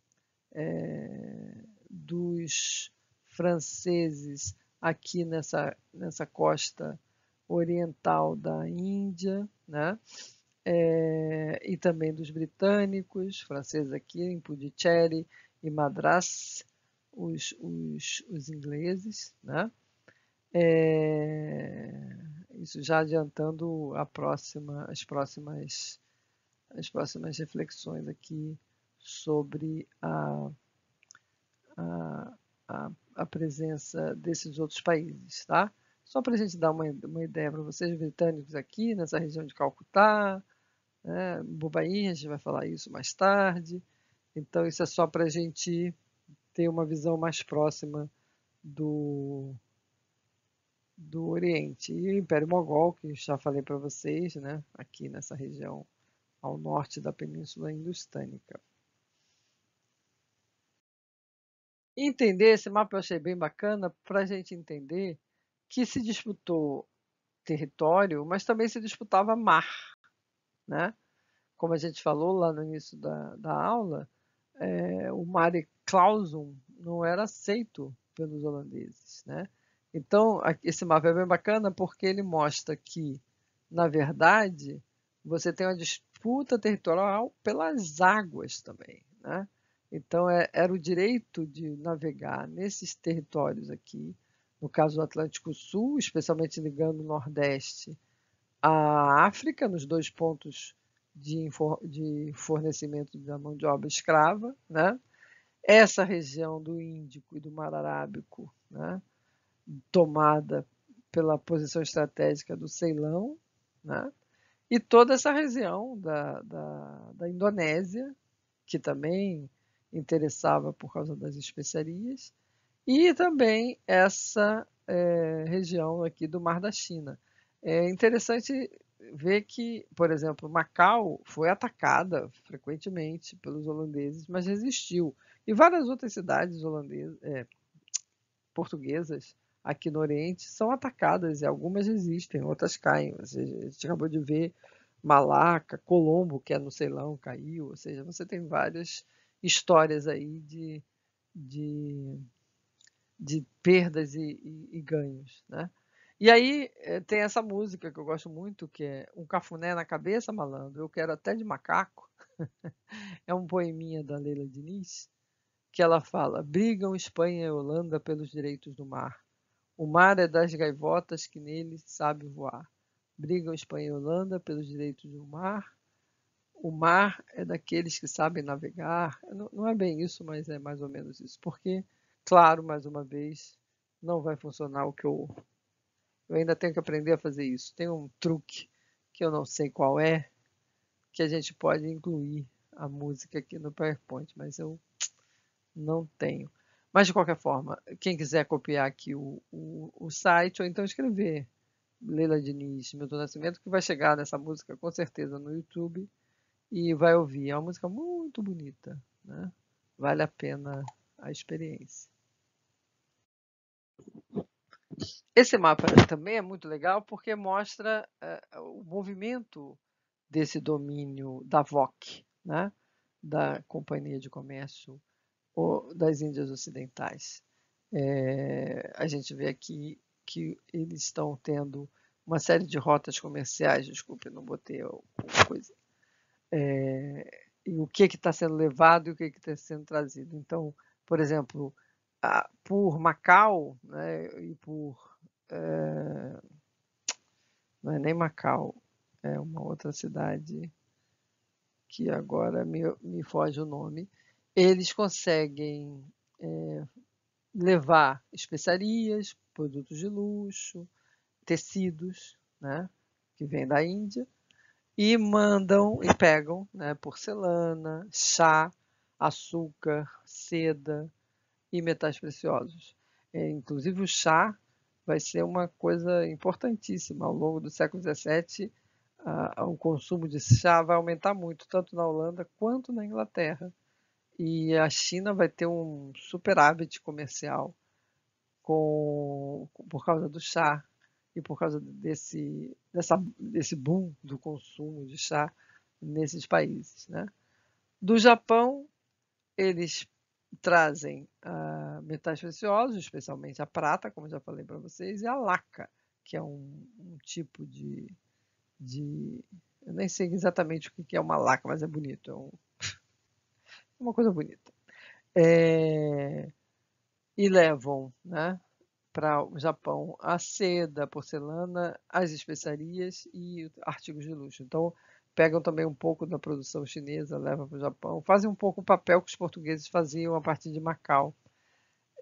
é, dos franceses aqui nessa, nessa costa oriental da Índia, né? É, e também dos britânicos, franceses aqui em Puducherry e Madras, os, os, os ingleses, né? É, isso já adiantando a próxima, as próximas as próximas reflexões aqui sobre a, a, a, a presença desses outros países, tá? Só para a gente dar uma, uma ideia para vocês, britânicos aqui nessa região de Calcutá, né, a gente vai falar isso mais tarde. Então, isso é só para a gente ter uma visão mais próxima do, do Oriente. E o Império Mogol, que já falei para vocês, né, aqui nessa região ao norte da Península Industânica. Entender esse mapa eu achei bem bacana para a gente entender que se disputou território, mas também se disputava mar. Né? Como a gente falou lá no início da, da aula, é, o mare clausum não era aceito pelos holandeses. Né? Então, esse mapa é bem bacana porque ele mostra que, na verdade, você tem uma disputa territorial pelas águas também. Né? Então, é, era o direito de navegar nesses territórios aqui, no caso do Atlântico Sul, especialmente ligando o Nordeste à África, nos dois pontos de, de fornecimento da mão de obra escrava, né? essa região do Índico e do Mar Arábico, né? tomada pela posição estratégica do Ceilão, né? e toda essa região da, da, da Indonésia, que também interessava por causa das especiarias, e também essa é, região aqui do Mar da China. É interessante ver que, por exemplo, Macau foi atacada frequentemente pelos holandeses, mas resistiu. E várias outras cidades holandesas, é, portuguesas aqui no Oriente são atacadas e algumas existem, outras caem. a gente acabou de ver Malaca, Colombo, que é no Ceilão, caiu. Ou seja, você tem várias histórias aí de, de, de perdas e, e, e ganhos. Né? E aí eh, tem essa música que eu gosto muito, que é Um Cafuné na Cabeça, Malandro, Eu Quero Até de Macaco. [laughs] é um poeminha da Leila Diniz, que ela fala: Brigam Espanha e Holanda pelos direitos do mar. O mar é das gaivotas que nele sabe voar. Brigam Espanha e Holanda pelos direitos do mar. O mar é daqueles que sabem navegar. Não, não é bem isso, mas é mais ou menos isso. Porque, claro, mais uma vez, não vai funcionar o que eu. Eu ainda tenho que aprender a fazer isso. Tem um truque que eu não sei qual é, que a gente pode incluir a música aqui no PowerPoint, mas eu não tenho. Mas, de qualquer forma, quem quiser copiar aqui o, o, o site, ou então escrever Leila Diniz, Milton Nascimento, que vai chegar nessa música com certeza no YouTube e vai ouvir. É uma música muito bonita, né? Vale a pena a experiência. Esse mapa também é muito legal porque mostra uh, o movimento desse domínio da VOC, né? da Companhia de Comércio das Índias Ocidentais. É, a gente vê aqui que eles estão tendo uma série de rotas comerciais, desculpe, não botei alguma coisa, é, e o que está sendo levado e o que está sendo trazido. Então, por exemplo, a, por Macau né, e por. É, não é nem Macau, é uma outra cidade que agora me, me foge o nome eles conseguem é, levar especiarias, produtos de luxo, tecidos, né, que vêm da Índia, e mandam e pegam né, porcelana, chá, açúcar, seda e metais preciosos. É, inclusive o chá vai ser uma coisa importantíssima. Ao longo do século XVII, a, a, o consumo de chá vai aumentar muito, tanto na Holanda quanto na Inglaterra e a China vai ter um superávit comercial com, por causa do chá e por causa desse, dessa, desse boom do consumo de chá nesses países. Né? Do Japão, eles trazem ah, metais preciosos, especialmente a prata, como já falei para vocês, e a laca, que é um, um tipo de, de, Eu nem sei exatamente o que é uma laca, mas é bonito. É um, uma coisa bonita. É, e levam né, para o Japão a seda, a porcelana, as especiarias e artigos de luxo. Então, pegam também um pouco da produção chinesa, levam para o Japão, fazem um pouco o papel que os portugueses faziam a partir de Macau.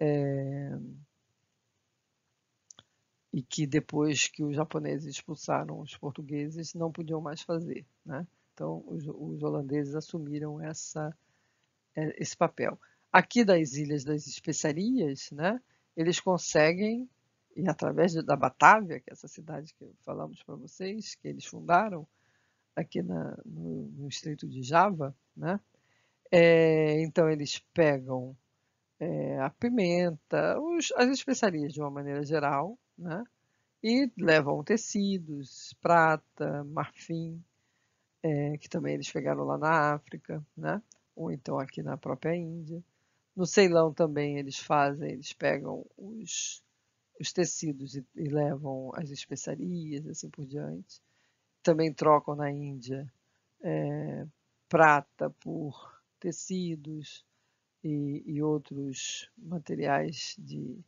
É, e que depois que os japoneses expulsaram os portugueses, não podiam mais fazer. Né? Então, os, os holandeses assumiram essa é, esse papel. Aqui das Ilhas das Especiarias, né, eles conseguem, e através da Batávia, que é essa cidade que falamos para vocês, que eles fundaram aqui na, no, no, Estreito de Java, né, é, então eles pegam é, a pimenta, os, as especiarias de uma maneira geral, né, e levam tecidos, prata, marfim, é, que também eles pegaram lá na África, né? ou então aqui na própria Índia. No Ceilão também eles fazem, eles pegam os, os tecidos e, e levam as especiarias, assim por diante. Também trocam na Índia é, prata por tecidos e, e outros materiais de,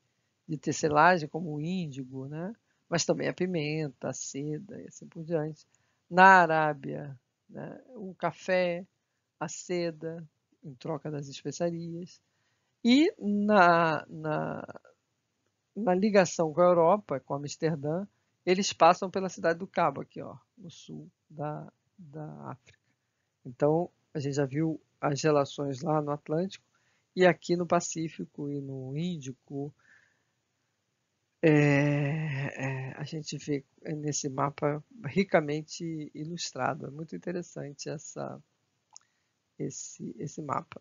de tecelagem, como o índigo, né? mas também a pimenta, a seda e assim por diante. Na Arábia, né? o café, a seda em troca das especiarias. E na, na, na ligação com a Europa, com Amsterdã, eles passam pela cidade do Cabo, aqui ó, no sul da, da África. Então, a gente já viu as relações lá no Atlântico e aqui no Pacífico e no Índico. É, é, a gente vê nesse mapa ricamente ilustrado. É muito interessante essa, esse, esse mapa.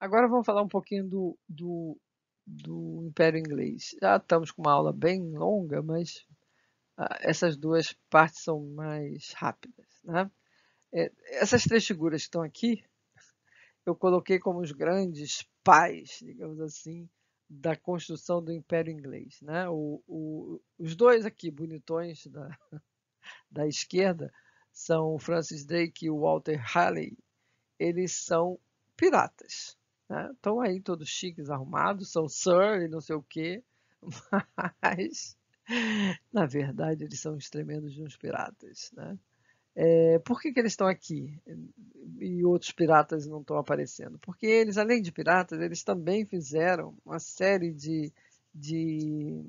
Agora vamos falar um pouquinho do, do, do Império Inglês. Já estamos com uma aula bem longa, mas ah, essas duas partes são mais rápidas. Né? É, essas três figuras que estão aqui, eu coloquei como os grandes pais, digamos assim, da construção do Império Inglês. Né? O, o, os dois aqui, bonitões da, [laughs] da esquerda, são o Francis Drake e o Walter Halley, eles são piratas. Estão né? aí todos chiques, arrumados, são Sir e não sei o quê, [laughs] mas na verdade eles são os tremendos de uns piratas. Né? É, por que, que eles estão aqui e outros piratas não estão aparecendo? Porque eles, além de piratas, eles também fizeram uma série de, de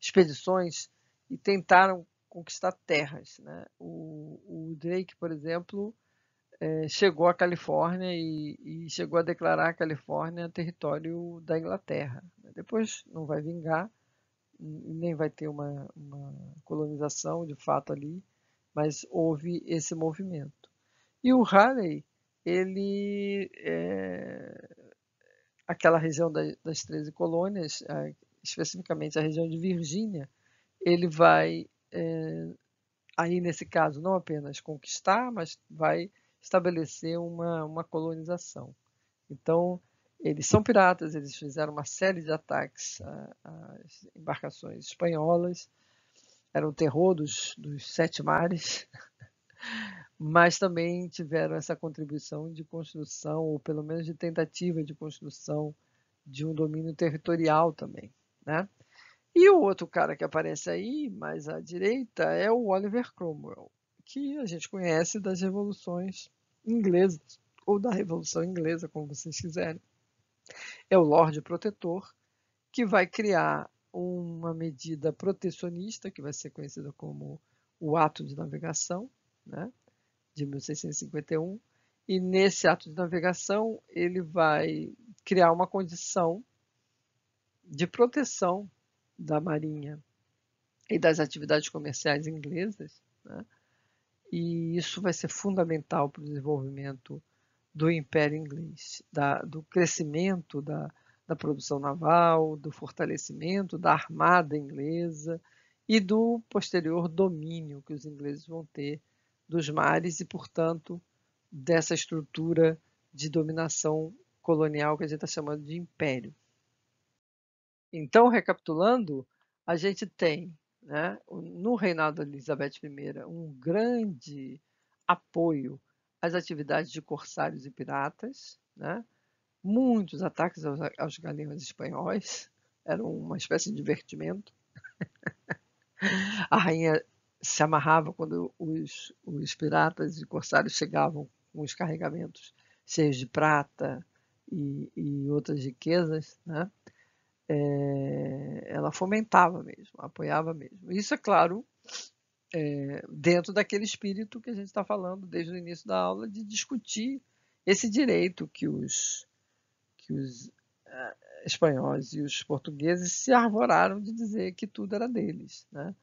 expedições e tentaram conquistar terras. Né? O, o Drake, por exemplo, é, chegou à Califórnia e, e, chegou a declarar a Califórnia território da Inglaterra. Né? Depois não vai vingar, nem vai ter uma, uma colonização de fato ali, mas houve esse movimento. E o Halley, ele é, aquela região das 13 colônias, especificamente a região de Virgínia, ele vai é, aí nesse caso não apenas conquistar, mas vai estabelecer uma, uma colonização. Então, eles são piratas, eles fizeram uma série de ataques às embarcações espanholas, era o terror dos, dos sete mares, [laughs] mas também tiveram essa contribuição de construção, ou pelo menos de tentativa de construção de um domínio territorial também. Né? E o outro cara que aparece aí, mais à direita, é o Oliver Cromwell, que a gente conhece das revoluções inglesas, ou da Revolução Inglesa, como vocês quiserem. É o Lorde Protetor, que vai criar uma medida protecionista, que vai ser conhecida como o Ato de Navegação, né, de 1651. E nesse ato de navegação, ele vai criar uma condição de proteção da Marinha e das atividades comerciais inglesas, né? e isso vai ser fundamental para o desenvolvimento do Império Inglês, da, do crescimento da, da produção naval, do fortalecimento da armada inglesa e do posterior domínio que os ingleses vão ter dos mares e, portanto, dessa estrutura de dominação colonial que a gente está chamando de império. Então, recapitulando, a gente tem né, no reinado de Elizabeth I um grande apoio às atividades de corsários e piratas, né, muitos ataques aos, aos espanhóis, era uma espécie de divertimento. a rainha se amarrava quando os, os piratas e corsários chegavam com os carregamentos cheios de prata e, e outras riquezas, né? é, ela fomentava mesmo, apoiava mesmo. Isso é claro, é, dentro daquele espírito que a gente está falando desde o início da aula, de discutir esse direito que os, que os é, espanhóis e os portugueses se arvoraram de dizer que tudo era deles. Né?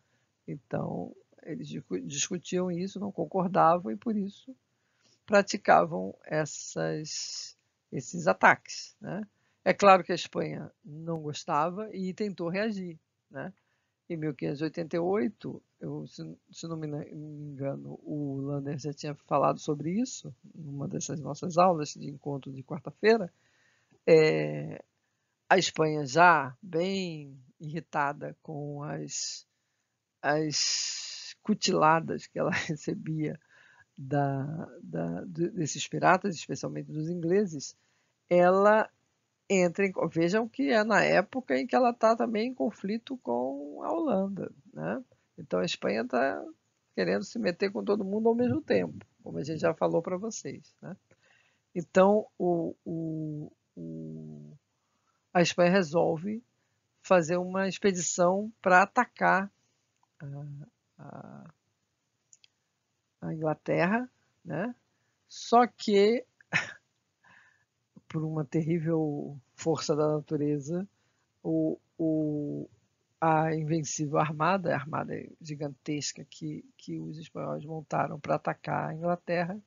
Então, eles discutiam isso, não concordavam e, por isso, praticavam essas, esses ataques. Né? É claro que a Espanha não gostava e tentou reagir. Né? Em 1588, eu, se, não me engano, o Lander já tinha falado sobre isso, numa dessas nossas aulas de encontro de quarta-feira. É, a Espanha já bem irritada com as, as cutiladas que ela [laughs] recebia da, da, desses piratas, especialmente dos ingleses, ela entra em, vejam que é na época em que ela está também em conflito com a Holanda, né? Então a Espanha está querendo se meter com todo mundo ao mesmo tempo, como a gente já falou para vocês, né? Então o, o, o, a Espanha resolve fazer uma expedição para atacar a, a, a Inglaterra, né? Só que por uma terrível força da natureza, o, o, a invencível armada, a armada gigantesca que, que os espanhóis montaram para atacar a Inglaterra,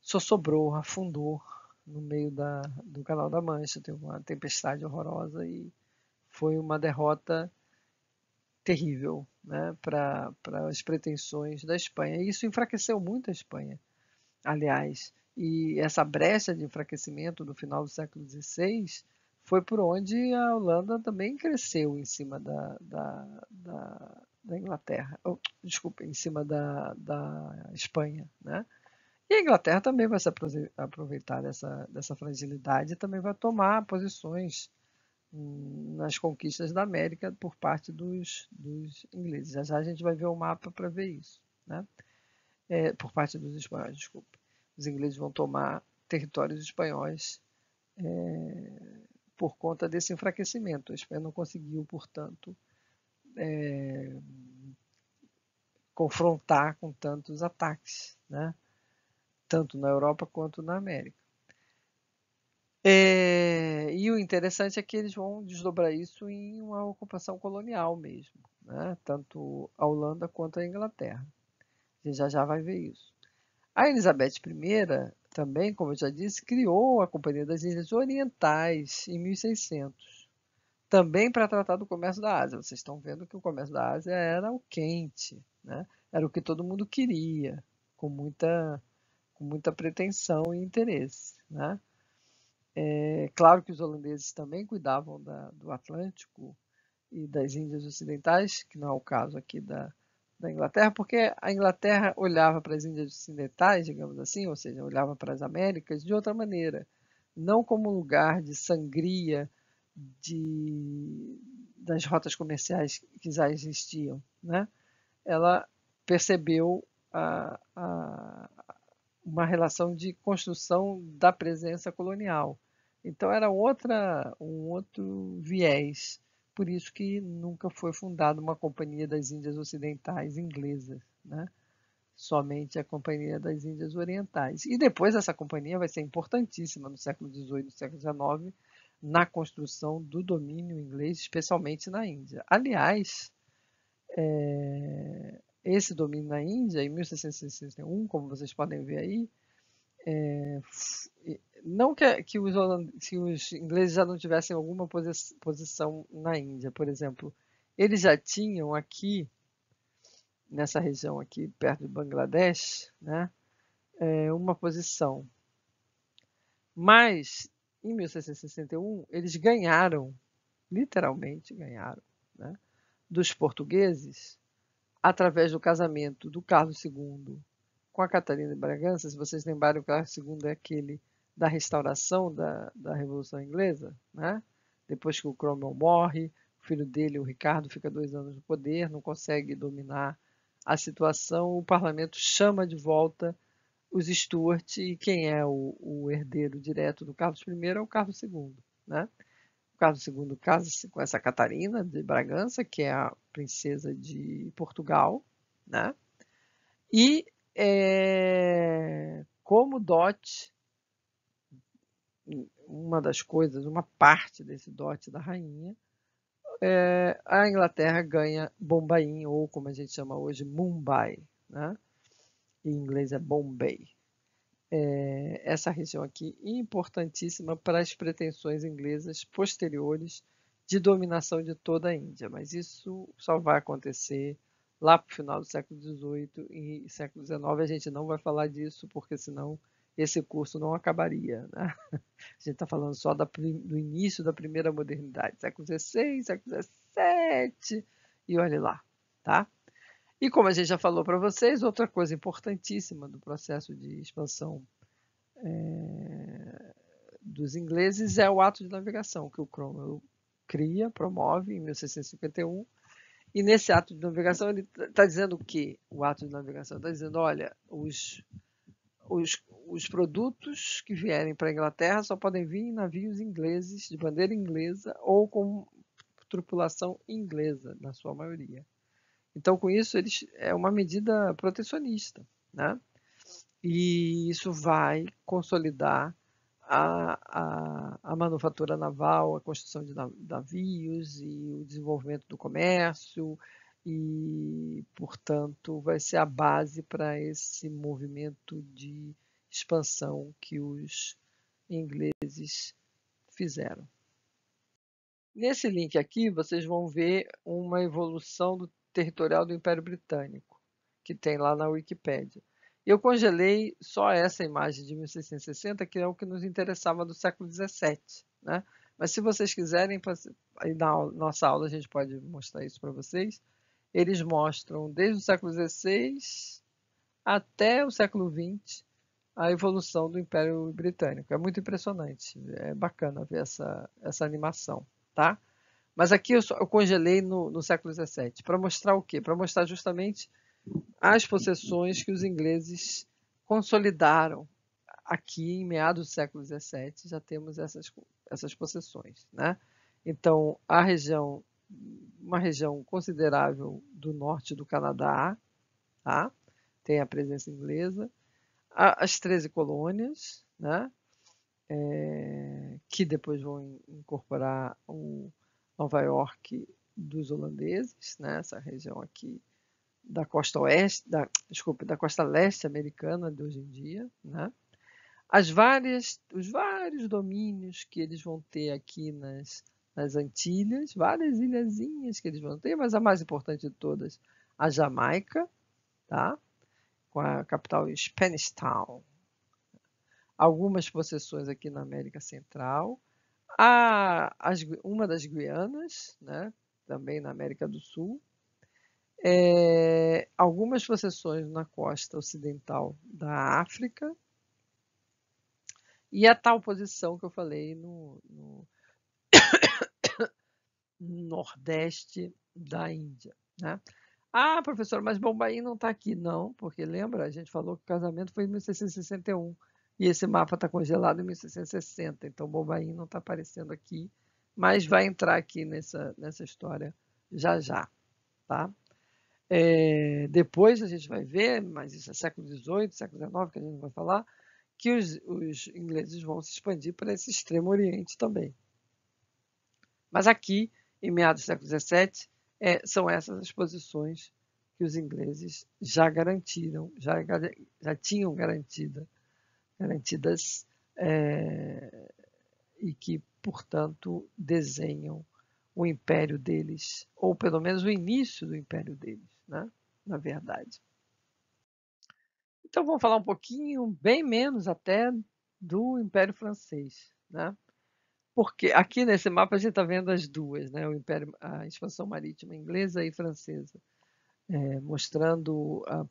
só sobrou, afundou no meio da, do Canal da Mancha, teve uma tempestade horrorosa e foi uma derrota terrível né, para as pretensões da Espanha. E isso enfraqueceu muito a Espanha, aliás, e essa brecha de enfraquecimento no final do século XVI foi por onde a Holanda também cresceu em cima da, da, da, da Inglaterra, oh, desculpa, em cima da, da Espanha. Né? E a Inglaterra também vai se aproveitar dessa, dessa fragilidade e também vai tomar posições nas conquistas da América por parte dos, dos ingleses. Já, já a gente vai ver o mapa para ver isso, né? É, por parte dos espanhóis, desculpa os ingleses vão tomar territórios espanhóis é, por conta desse enfraquecimento. A Espanha não conseguiu, portanto, é, confrontar com tantos ataques, né? tanto na Europa quanto na América. É, e o interessante é que eles vão desdobrar isso em uma ocupação colonial mesmo, né? tanto a Holanda quanto a Inglaterra. A gente já já vai ver isso. A Elizabeth I também, como eu já disse, criou a Companhia das Índias Orientais em 1600, também para tratar do comércio da Ásia. Vocês estão vendo que o comércio da Ásia era o quente, né? era o que todo mundo queria, com muita, com muita pretensão e interesse. Né? É claro que os holandeses também cuidavam da, do Atlântico e das Índias Ocidentais, que não é o caso aqui da, da Inglaterra, porque a Inglaterra olhava para as Índias Ocidentais, digamos assim, ou seja, olhava para as Américas de outra maneira, não como lugar de sangria de, das rotas comerciais que já existiam. Né? Ela percebeu a, a, uma relação de construção da presença colonial. Então era outra, um outro viés por isso que nunca foi fundada uma Companhia das Índias Ocidentais inglesa, né? somente a Companhia das Índias Orientais. E depois essa companhia vai ser importantíssima no século XVIII, no século XIX, na construção do domínio inglês, especialmente na Índia. Aliás, é, esse domínio na Índia, em 1661, como vocês podem ver aí, é, não que, que os, os ingleses já não tivessem alguma posi posição na Índia, por exemplo, eles já tinham aqui, nessa região aqui, perto de Bangladesh, né, é, uma posição. Mas, em 1661, eles ganharam, literalmente ganharam, né, dos portugueses, através do casamento do Carlos II com a Catarina de Bragança, se vocês lembrarem, o Carlos II é aquele da restauração da, da Revolução Inglesa, né? depois que o Cromwell morre, o filho dele, o Ricardo, fica dois anos no poder, não consegue dominar a situação, o parlamento chama de volta os Stuart e quem é o, o herdeiro direto do Carlos I é o Carlos II. Né? O Carlos II casa-se com essa Catarina de Bragança, que é a princesa de Portugal, né? e é, como DOT, uma das coisas, uma parte desse DOT da rainha, é, a Inglaterra ganha Bombaim, ou como a gente chama hoje, Mumbai. Né? Em inglês é Bombay. É, essa região aqui importantíssima para as pretensões inglesas posteriores de dominação de toda a Índia, mas isso só vai acontecer lá para o final do século XVIII e século XIX. A gente não vai falar disso, porque senão esse curso não acabaria. Né? A gente está falando só da, do início da primeira modernidade, século XVI, século XVII, e olhe lá. Tá? E como a gente já falou para vocês, outra coisa importantíssima do processo de expansão é, dos ingleses é o ato de navegação que o Cromwell cria, promove em 1651, e nesse ato de navegação, ele está tá dizendo o quê? O ato de navegação está dizendo: olha, os, os, os produtos que vierem para a Inglaterra só podem vir em navios ingleses, de bandeira inglesa ou com tripulação inglesa, na sua maioria. Então, com isso, eles, é uma medida protecionista. Né? E isso vai consolidar a, a, a manufatura naval, a construção de navios e o desenvolvimento do comércio, e, portanto, vai ser a base para esse movimento de expansão que os ingleses fizeram. Nesse link aqui, vocês vão ver uma evolução do territorial do Império Britânico, que tem lá na Wikipédia. Eu congelei só essa imagem de 1660, que é o que nos interessava do século XVII. Né? Mas se vocês quiserem, aí na nossa aula a gente pode mostrar isso para vocês, eles mostram desde o século XVI até o século XX a evolução do Império Britânico. É muito impressionante, é bacana ver essa, essa animação. Tá? Mas aqui eu, só, eu congelei no, no século XVII, para mostrar o quê? Para mostrar justamente as possessões que os ingleses consolidaram aqui em meados do século XVII, já temos essas, essas possessões. Né? Então, a região, uma região considerável do norte do Canadá, tá? tem a presença inglesa, as 13 colônias, né? É, que depois vão incorporar o Nova York dos holandeses, né? essa região aqui da costa oeste, da, desculpa, da costa leste americana de hoje em dia, né? As várias, os vários domínios que eles vão ter aqui nas, nas Antilhas, várias ilhazinhas que eles vão ter, mas a mais importante de todas, a Jamaica, tá? Com a capital Spanish Town. Algumas possessões aqui na América Central, a, as, uma das Guianas, né? Também na América do Sul, é, algumas possessões na costa ocidental da África e a tal posição que eu falei no, no [coughs] nordeste da Índia. Né? Ah, professor, mas Bombaim não está aqui. Não, porque lembra, a gente falou que o casamento foi em 1661 e esse mapa está congelado em 1660, então Bombaim não está aparecendo aqui, mas vai entrar aqui nessa, nessa história já já. Tá? É, depois a gente vai ver, mas isso é século XVIII, século XIX, que a gente vai falar, que os, os ingleses vão se expandir para esse extremo oriente também. Mas aqui, em meados do século XVII, é, são essas as posições que os ingleses já garantiram, já, já tinham garantida, garantidas é, e que, portanto, desenham o império deles, ou pelo menos o início do império deles né? na verdade. Então vamos falar um pouquinho, bem menos até, do Império Francês. Né? Porque aqui nesse mapa a gente está vendo as duas, né? o Império, a expansão marítima inglesa e francesa, é, mostrando a,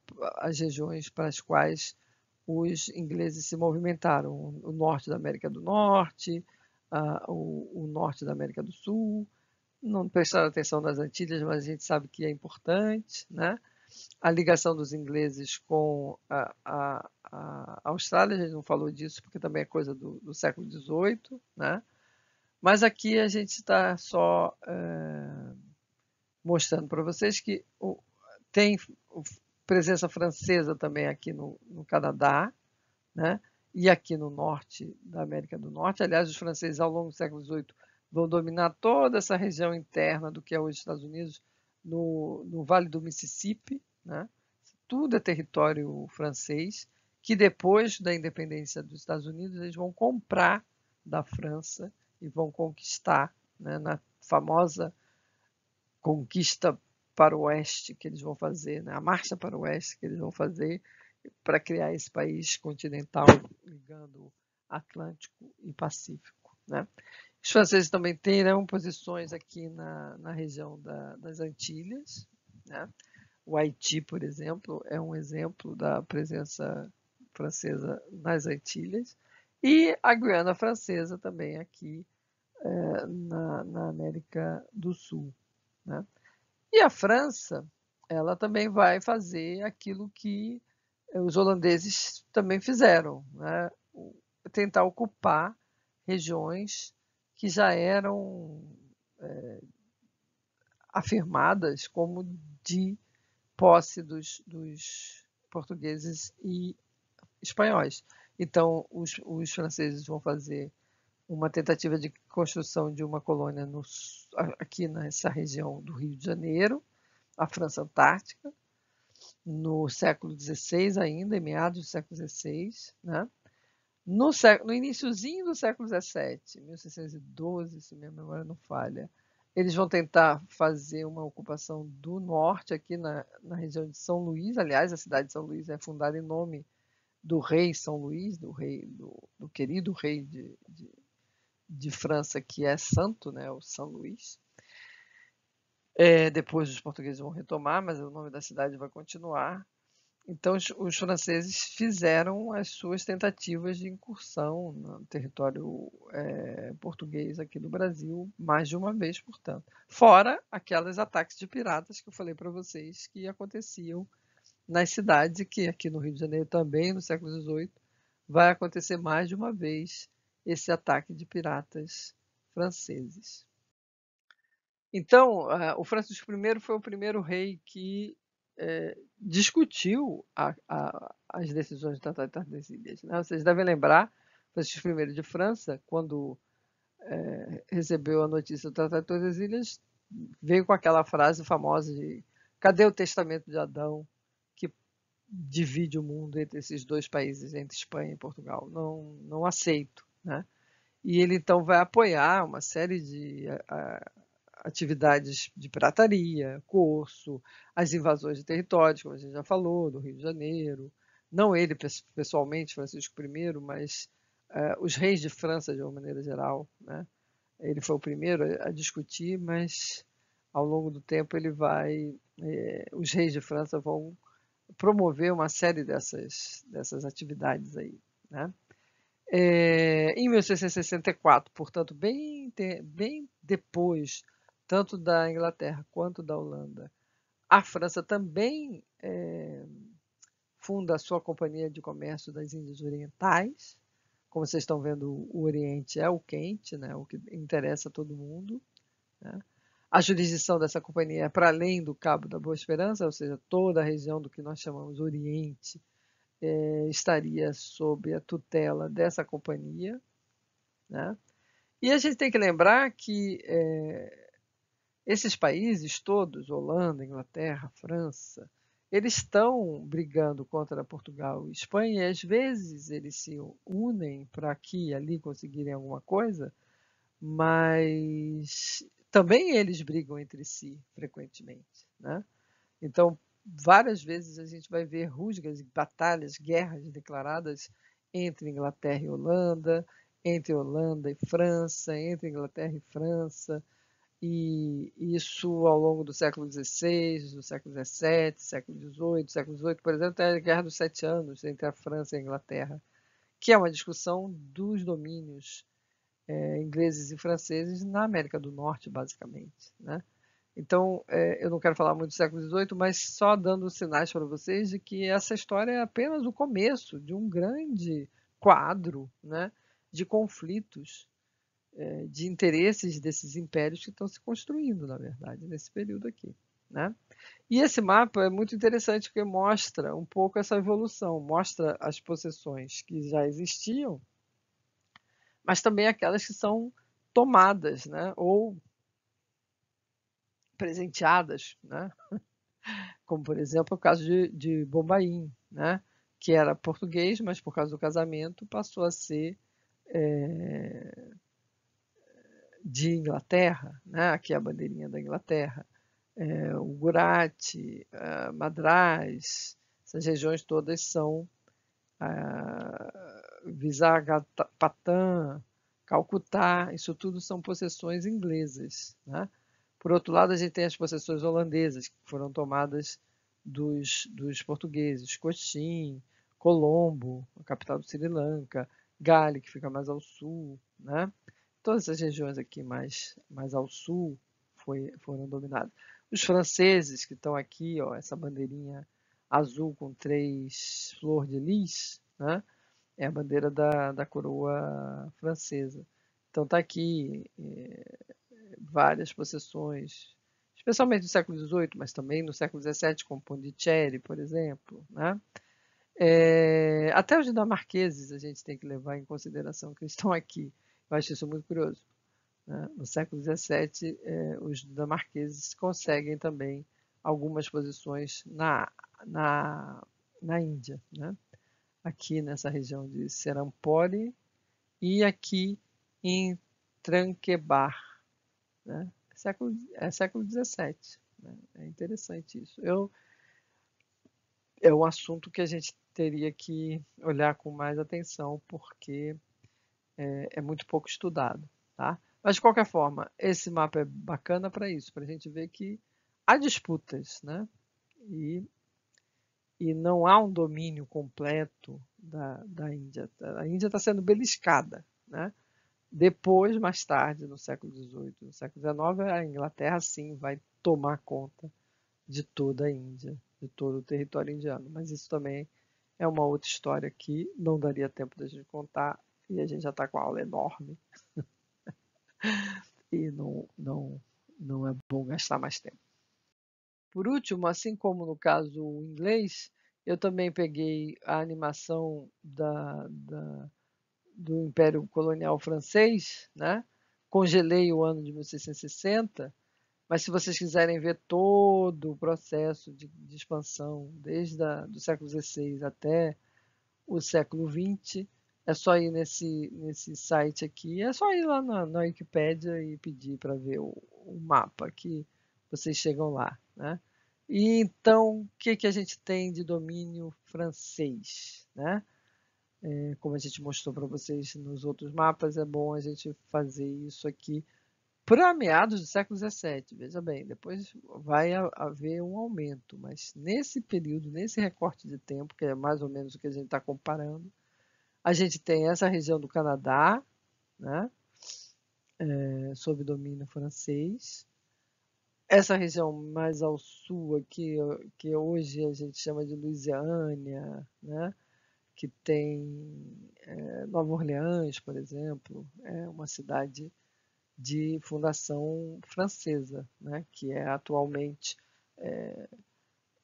as regiões para as quais os ingleses se movimentaram, o norte da América do Norte, a, o, o norte da América do Sul, não prestaram atenção nas Antilhas, mas a gente sabe que é importante, né? A ligação dos ingleses com a, a, a Austrália, a gente não falou disso porque também é coisa do, do século XVIII, né? Mas aqui a gente está só é, mostrando para vocês que o, tem presença francesa também aqui no, no Canadá, né? E aqui no norte da América do Norte. Aliás, os franceses ao longo do século XVIII vão dominar toda essa região interna do que é hoje Estados Unidos, no, no Vale do Mississippi, né? tudo é território francês, que depois da independência dos Estados Unidos, eles vão comprar da França e vão conquistar né? na famosa conquista para o oeste que eles vão fazer, né? a marcha para o oeste que eles vão fazer para criar esse país continental ligando Atlântico e Pacífico. Né? Os franceses também terão posições aqui na, na região da, das Antilhas. Né? O Haiti, por exemplo, é um exemplo da presença francesa nas Antilhas. E a Guiana Francesa também aqui é, na, na, América do Sul. Né? E a França, ela também vai fazer aquilo que é, os holandeses também fizeram, né? tentar ocupar regiões que já eram é, afirmadas como de posse dos, dos portugueses e espanhóis. Então, os, os, franceses vão fazer uma tentativa de construção de uma colônia no, aqui nessa região do Rio de Janeiro, a França Antártica, no século XVI ainda, em meados do século XVI, né? no, no iníciozinho do século XVII, 1612, se minha memória não falha, eles vão tentar fazer uma ocupação do norte aqui na, na região de São Luís. Aliás, a cidade de São Luís é fundada em nome do rei São Luís, do rei do, do querido rei de, de, de, França que é santo, né, o São Luís. É, depois os portugueses vão retomar, mas o nome da cidade vai continuar. Então, os, os, franceses fizeram as suas tentativas de incursão no território é, português aqui do Brasil, mais de uma vez, portanto. Fora aqueles ataques de piratas que eu falei para vocês que aconteciam nas cidades, que aqui no Rio de Janeiro também, no século XVIII, vai acontecer mais de uma vez esse ataque de piratas franceses. Então, ah, o Francisco I foi o primeiro rei que é, discutiu a, a, as decisões do Tratado de Tardesilhas. Né? Vocês devem lembrar, Francisco I de França, quando é, recebeu a notícia do Tratado de Tordesilhas, veio com aquela frase famosa de cadê o testamento de Adão que divide o mundo entre esses dois países, entre Espanha e Portugal? Não, não aceito. Né? E ele então vai apoiar uma série de a, atividades de pirataria, curso, as invasões de territórios, como a gente já falou, do Rio de Janeiro, não ele pessoalmente, Francisco I, mas uh, os reis de França de uma maneira geral. Né? Ele foi o primeiro a, a discutir, mas ao longo do tempo ele vai, eh, os reis de França vão promover uma série dessas, dessas atividades aí. Né? É, em 1664, portanto, bem, bem depois tanto da Inglaterra quanto da Holanda. A França também é, funda a sua Companhia de Comércio das Índias Orientais. Como vocês estão vendo, o Oriente é o quente, né, o que interessa a todo mundo. Né? A jurisdição dessa companhia é para além do Cabo da Boa Esperança, ou seja, toda a região do que nós chamamos Oriente é, estaria sob a tutela dessa companhia. Né? E a gente tem que lembrar que é, esses países todos, Holanda, Inglaterra, França, eles estão brigando contra Portugal e Espanha, e às vezes eles se unem para aqui e ali conseguirem alguma coisa, mas também eles brigam entre si frequentemente. Né? Então, várias vezes a gente vai ver rusgas, batalhas, guerras declaradas entre Inglaterra e Holanda, entre Holanda e França, entre Inglaterra e França e isso ao longo do século XVI, do século XVII, século XVIII, século XVIII, por exemplo, é a Guerra dos Sete Anos entre a França e a Inglaterra, que é uma discussão dos domínios é, ingleses e franceses na América do Norte, basicamente. Né? Então, é, eu não quero falar muito do século XVIII, mas só dando sinais para vocês de que essa história é apenas o começo de um grande quadro né, de conflitos eh, de interesses desses impérios que estão se construindo, na verdade, nesse período aqui. Né? E esse mapa é muito interessante porque mostra um pouco essa evolução, mostra as possessões que já existiam, mas também aquelas que são tomadas né? ou presenteadas, né? [laughs] como por exemplo o caso de, de Bombaim, né? que era português, mas por causa do casamento passou a ser é de Inglaterra, né? aqui é a bandeirinha da Inglaterra, é, o Gurate, Madras, essas regiões todas são é, Calcutá, isso tudo são possessões inglesas. Né? Por outro lado, a gente tem as possessões holandesas, que foram tomadas dos, dos portugueses, Cochin, Colombo, a capital do Sri Lanka, Gale, que fica mais ao sul, né? todas as regiões aqui mais, mais ao sul foi, foram dominadas. Os franceses que estão aqui, ó, essa bandeirinha azul com três flor de lis, né? é a bandeira da, da coroa francesa. Então está aqui é, várias possessões, especialmente no século XVIII, mas também no século XVII, como Pondicherry, por exemplo. Né? É, até os dinamarqueses a gente tem que levar em consideração que estão aqui. Eu acho isso muito curioso. Né? No século XVII, é, os dinamarqueses conseguem também algumas posições na, na, na Índia, né? aqui nessa região de Serampore e aqui em Tranquebar. Né? Século, é século XVII. Né? É interessante isso. Eu, é um assunto que a gente teria que olhar com mais atenção, porque é, é muito pouco estudado. Tá? Mas, de qualquer forma, esse mapa é bacana para isso, para a gente ver que há disputas, né? E, e não há um domínio completo da, da Índia. A Índia está sendo beliscada, né? Depois, mais tarde, no século XVIII, no século XIX, a Inglaterra sim vai tomar conta de toda a Índia, de todo o território indiano. Mas isso também é uma outra história que não daria tempo da gente contar e a gente já está com a aula enorme. [laughs] e não, não, não é bom gastar mais tempo. Por último, assim como no caso o inglês, eu também peguei a animação da, da, do Império Colonial Francês, né? congelei o ano de 1660, mas se vocês quiserem ver todo o processo de, de expansão, desde o do século XVI até o século XX, é só ir nesse, nesse site aqui, é só ir lá na, na Wikipédia e pedir para ver o, o, mapa que vocês chegam lá. Né? E então, o que, que a gente tem de domínio francês? Né? É, como a gente mostrou para vocês nos outros mapas, é bom a gente fazer isso aqui para meados do século XVII. Veja bem, depois vai haver um aumento, mas nesse período, nesse recorte de tempo, que é mais ou menos o que a gente está comparando, a gente tem essa região do Canadá, né? É, sob domínio francês. Essa região mais ao sul aqui, que hoje a gente chama de Louisiana, né? que tem é, Nova Orleans, por exemplo, é uma cidade de fundação francesa, né? que é atualmente é,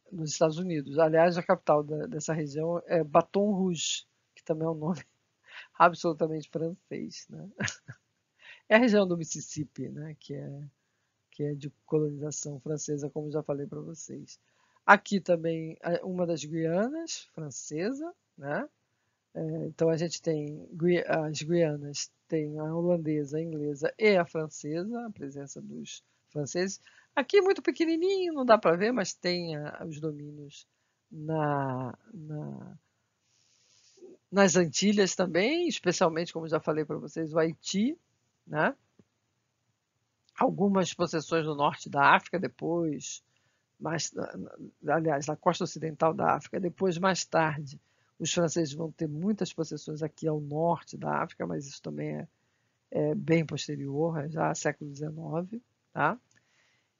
nos Estados Unidos. Aliás, a capital da, dessa região é Baton Rouge, que também é um nome [laughs] absolutamente francês, né? [laughs] É a região do Mississippi, né? Que é, que é de colonização francesa, como já falei para vocês. Aqui também uma das Guianas, francesa, né? É, então a gente tem as Guianas, tem a holandesa, a inglesa e a francesa, a presença dos franceses. Aqui é muito pequenininho, não dá para ver, mas tem os domínios na, na nas Antilhas também, especialmente, como já falei para vocês, o Haiti, né? algumas possessões no norte da África depois, mais, aliás, na costa ocidental da África. Depois, mais tarde, os franceses vão ter muitas possessões aqui ao norte da África, mas isso também é, é bem posterior, é já século XIX. Tá?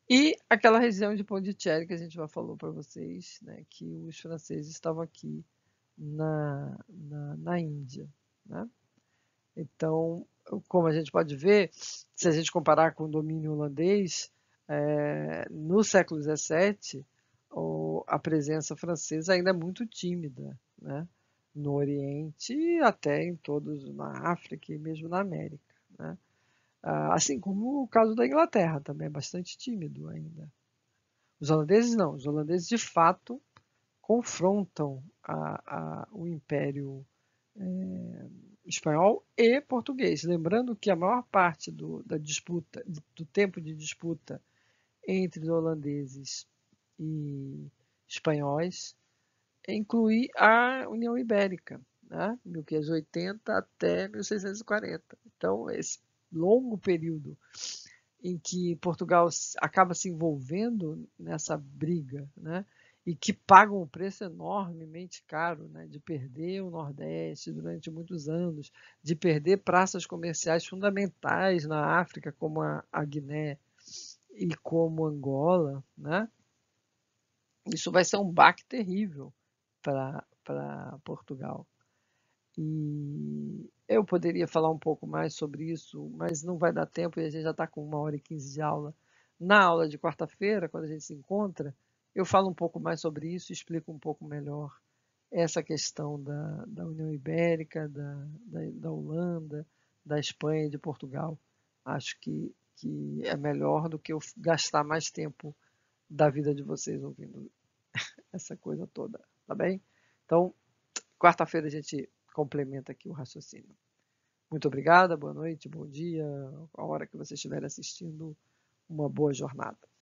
E aquela região de Pondicherry que a gente já falou para vocês, né, que os franceses estavam aqui na, na, na Índia. Né? Então, como a gente pode ver, se a gente comparar com o domínio holandês, é, no século XVII, o, a presença francesa ainda é muito tímida, né? no Oriente e até em todos, na África e mesmo na América. Né? Ah, assim como o caso da Inglaterra também, é bastante tímido ainda. Os holandeses não, os holandeses de fato confrontam a, a, o Império é, Espanhol e Português. Lembrando que a maior parte do, da disputa, do tempo de disputa entre os holandeses e espanhóis inclui a União Ibérica, né? 1580 até 1640. Então, esse longo período em que Portugal acaba se envolvendo nessa briga, né? e que pagam um preço enormemente caro né, de perder o Nordeste durante muitos anos, de perder praças comerciais fundamentais na África, como a, Guiné e como Angola. Né? Isso vai ser um baque terrível para Portugal. E eu poderia falar um pouco mais sobre isso, mas não vai dar tempo e a gente já está com uma hora e quinze de aula. Na aula de quarta-feira, quando a gente se encontra, eu falo um pouco mais sobre isso e explico um pouco melhor essa questão da, da União Ibérica, da, da, da, Holanda, da Espanha e de Portugal. Acho que, que é melhor do que eu gastar mais tempo da vida de vocês ouvindo [laughs] essa coisa toda, tá bem? Então, quarta-feira a gente complementa aqui o raciocínio. Muito obrigada, boa noite, bom dia, a hora que vocês estiverem assistindo, uma boa jornada.